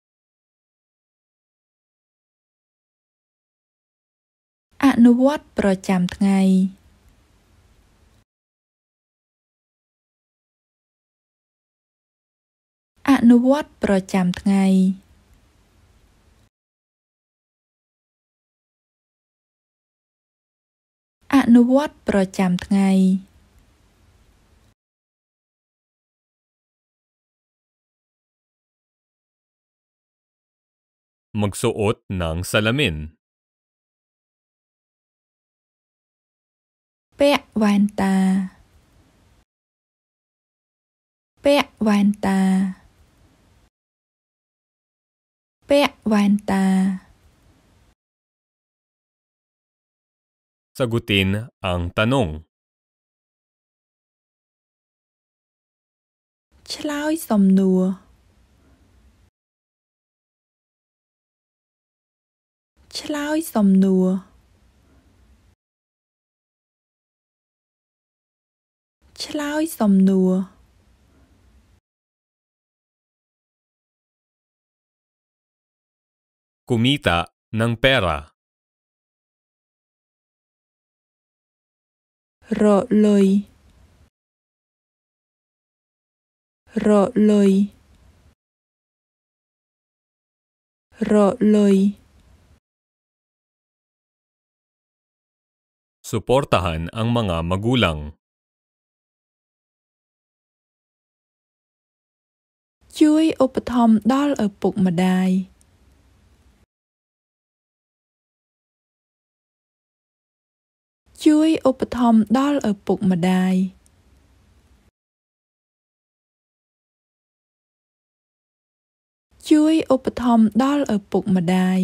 នុវត្តប្រចាំថ្ងៃអនុវត្តប្រចាំថ្ងៃអនុវត្តប្រចាំថ្ងៃមកសូអត់ណងសាឡាមីនពាក់វ៉ែនតាពាក់វ៉ែនតាពាក់វ៉ែនតា Sagutin ang tanong. ឆ្លើយសំណួរឆ្លើយសំណួរឆ្លើយសំណួរ។ kumita ng pera រលុយរលុយរលុយ Suportahan ang mga magulang. ជួយឧបត្ថម្ភដល់ឪពុកម្ដាយ។ជួយឧបត្ថម្ភដល់ឪពុកម្ដាយជួយឧបត្ថម្ភដល់ឪពុកម្ដាយ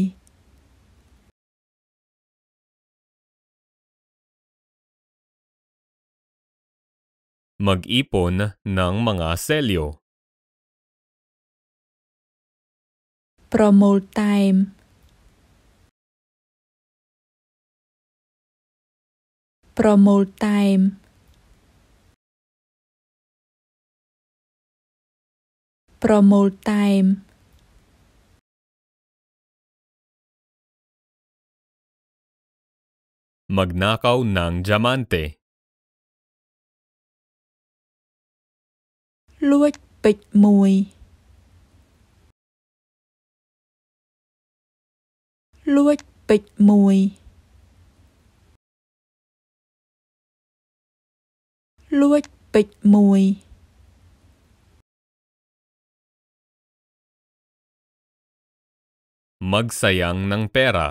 មកអ៊ីប៉ុននឹងមកអាសេលីយ៉ូប្រមូលតែម ប្រមូលតែម ប្រមូលតែមមកណាកោណាងយ៉ាម៉ាន់ទេលួចពេជ្រមួយលួចពេជ្រមួយលួចពេជ្រមួយមកសាយ៉ាងនឹងពេរ៉ា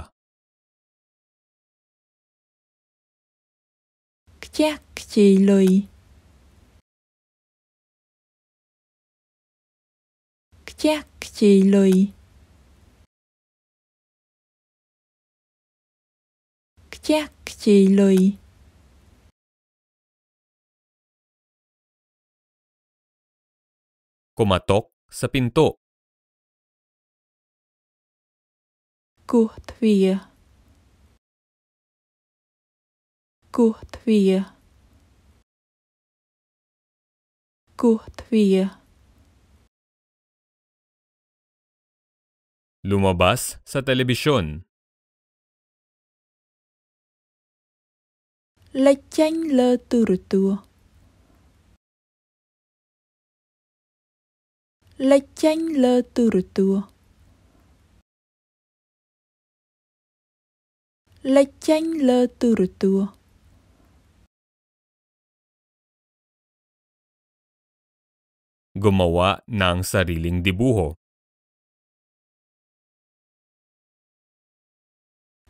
ខ្ជះខ្ជាយលុយខ្ជះខ្ជាយលុយ Tjärkkiluj. Kumatok sa pinto. Kurtvia. Kurtvia. Kurtvia. Lumabas sa telebisyon. lơ lơ លេចចេញលើទូរទស្សន៍លេចចេញលើទូរទស្សន៍លេចចេញលើទូរទស្សន៍ gumawa ng sariling dibuho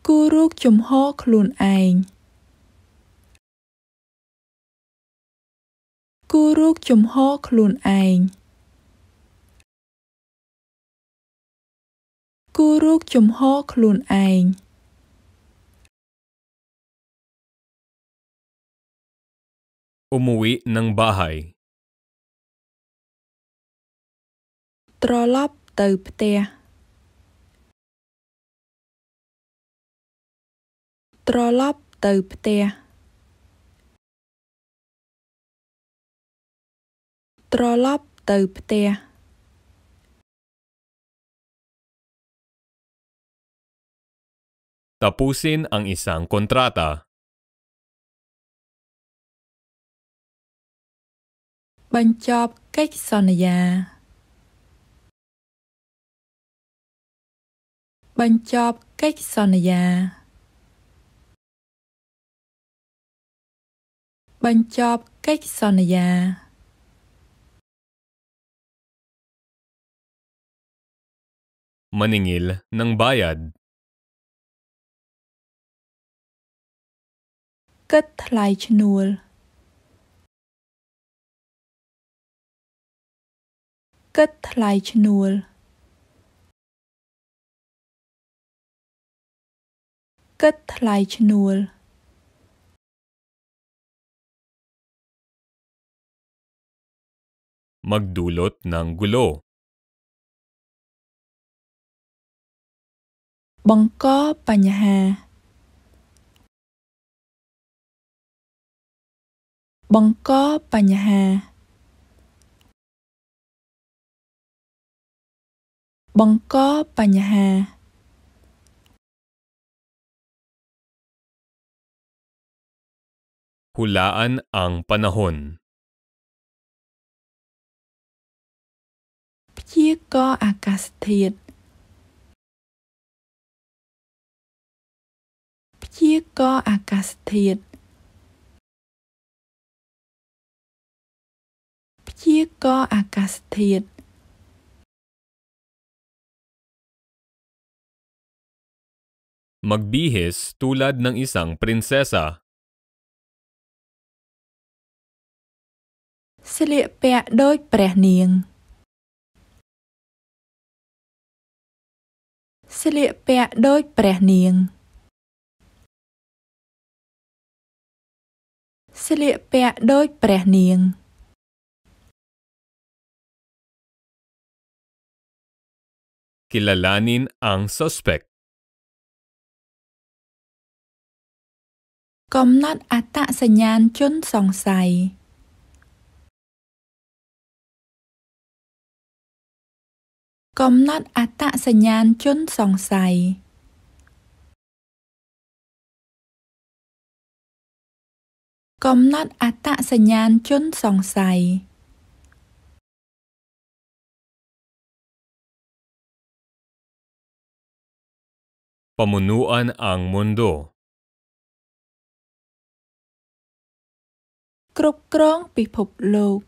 Cô rước chùm ho khluồn ảnh គូរូបជំហរខ្លួនឯងគូរូបជំហរខ្លួនឯងអ umuwi ng bahay ត្រឡប់ទៅផ្ទះត្រឡប់ទៅផ្ទះត្រឡប់ទៅផ្ទះតាពូស៊ីនអងអ៊ីសាំងកុនត្រាតាបញ្ចប់កិច្ចសន្យា បញ្ចប់កិច្ចសន្យាបញ្ចប់កិច្ចសន្យា maningil ng bayad. Cất ថ្លៃឈ្នួល Cất ថ្លៃឈ្នួល Cất ថ្លៃឈ្នួល Magdulot ng gulo បង្កបញ្ហាបង្កបញ្ហាបង្កបញ្ហា Hulaan ang panahon ព្យាករណ៍អាកាសធាតុព្យាករណ៍អាកាសធាតុព្យាករណ៍អាកាសធាតុ Magbihis tulad ng isang prinsesa ស្លៀកពាក់ដូចព្រះនាងស្លៀកពាក់ដូចព្រះនាងสี่ลเปะโดยแปรเนียงกิลลานินอังสุสเปกกำหนดอัตตสัญญาณจนสงสัยกำหนดอัตสัญญาณจนสงสัยកំណត់អត្តសញ្ញាណជនសង្ស័យពមនុអានអងមុនដូគ្រប់គ្រងពិភពលោក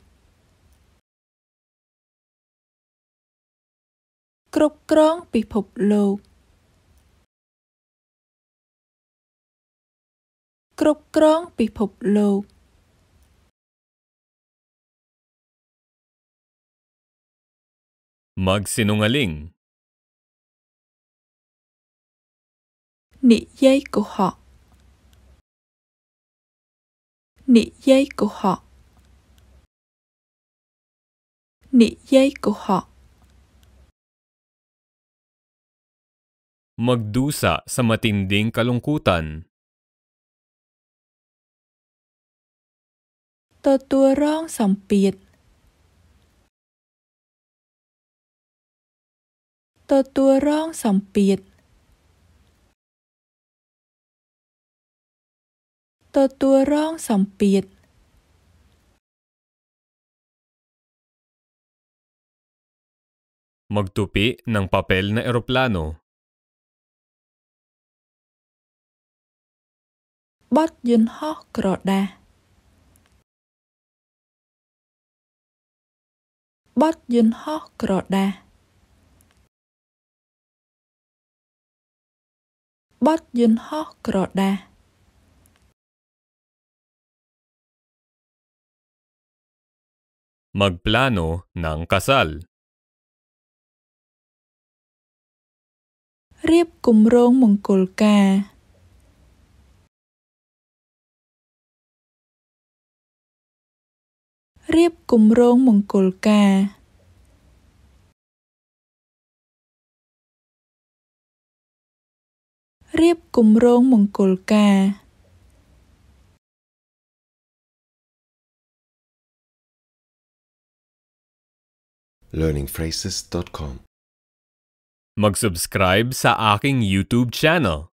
គ្រប់គ្រងពិភពលោកគ្រប់គ្រងពិភពលោកម៉ាក់ស៊ីនុងអាលីងនិយាយកុហកនិយាយកុហកនិយាយកុហក magdusa sa matinding kalungkutan. ទទួលរងសម្ពាធទទួលរងសម្ពាធទទួលរងសម្ពាធមកទូពីនឹងប៉ាពេលនៃអេរ៉ូប្លាណូបត់យន្តហោះក្រដាស់បទយន្តហោះ ក្រដាសបទយន្តហោះ ក្រដាសមកប្លាណូនឹងកសាលរៀបគម្រោងមង្គលការរៀបគម្រោងមង្គលការរៀបគម្រោងមង្គលការ learningphrases.com Mag-subscribe sa aking YouTube channel.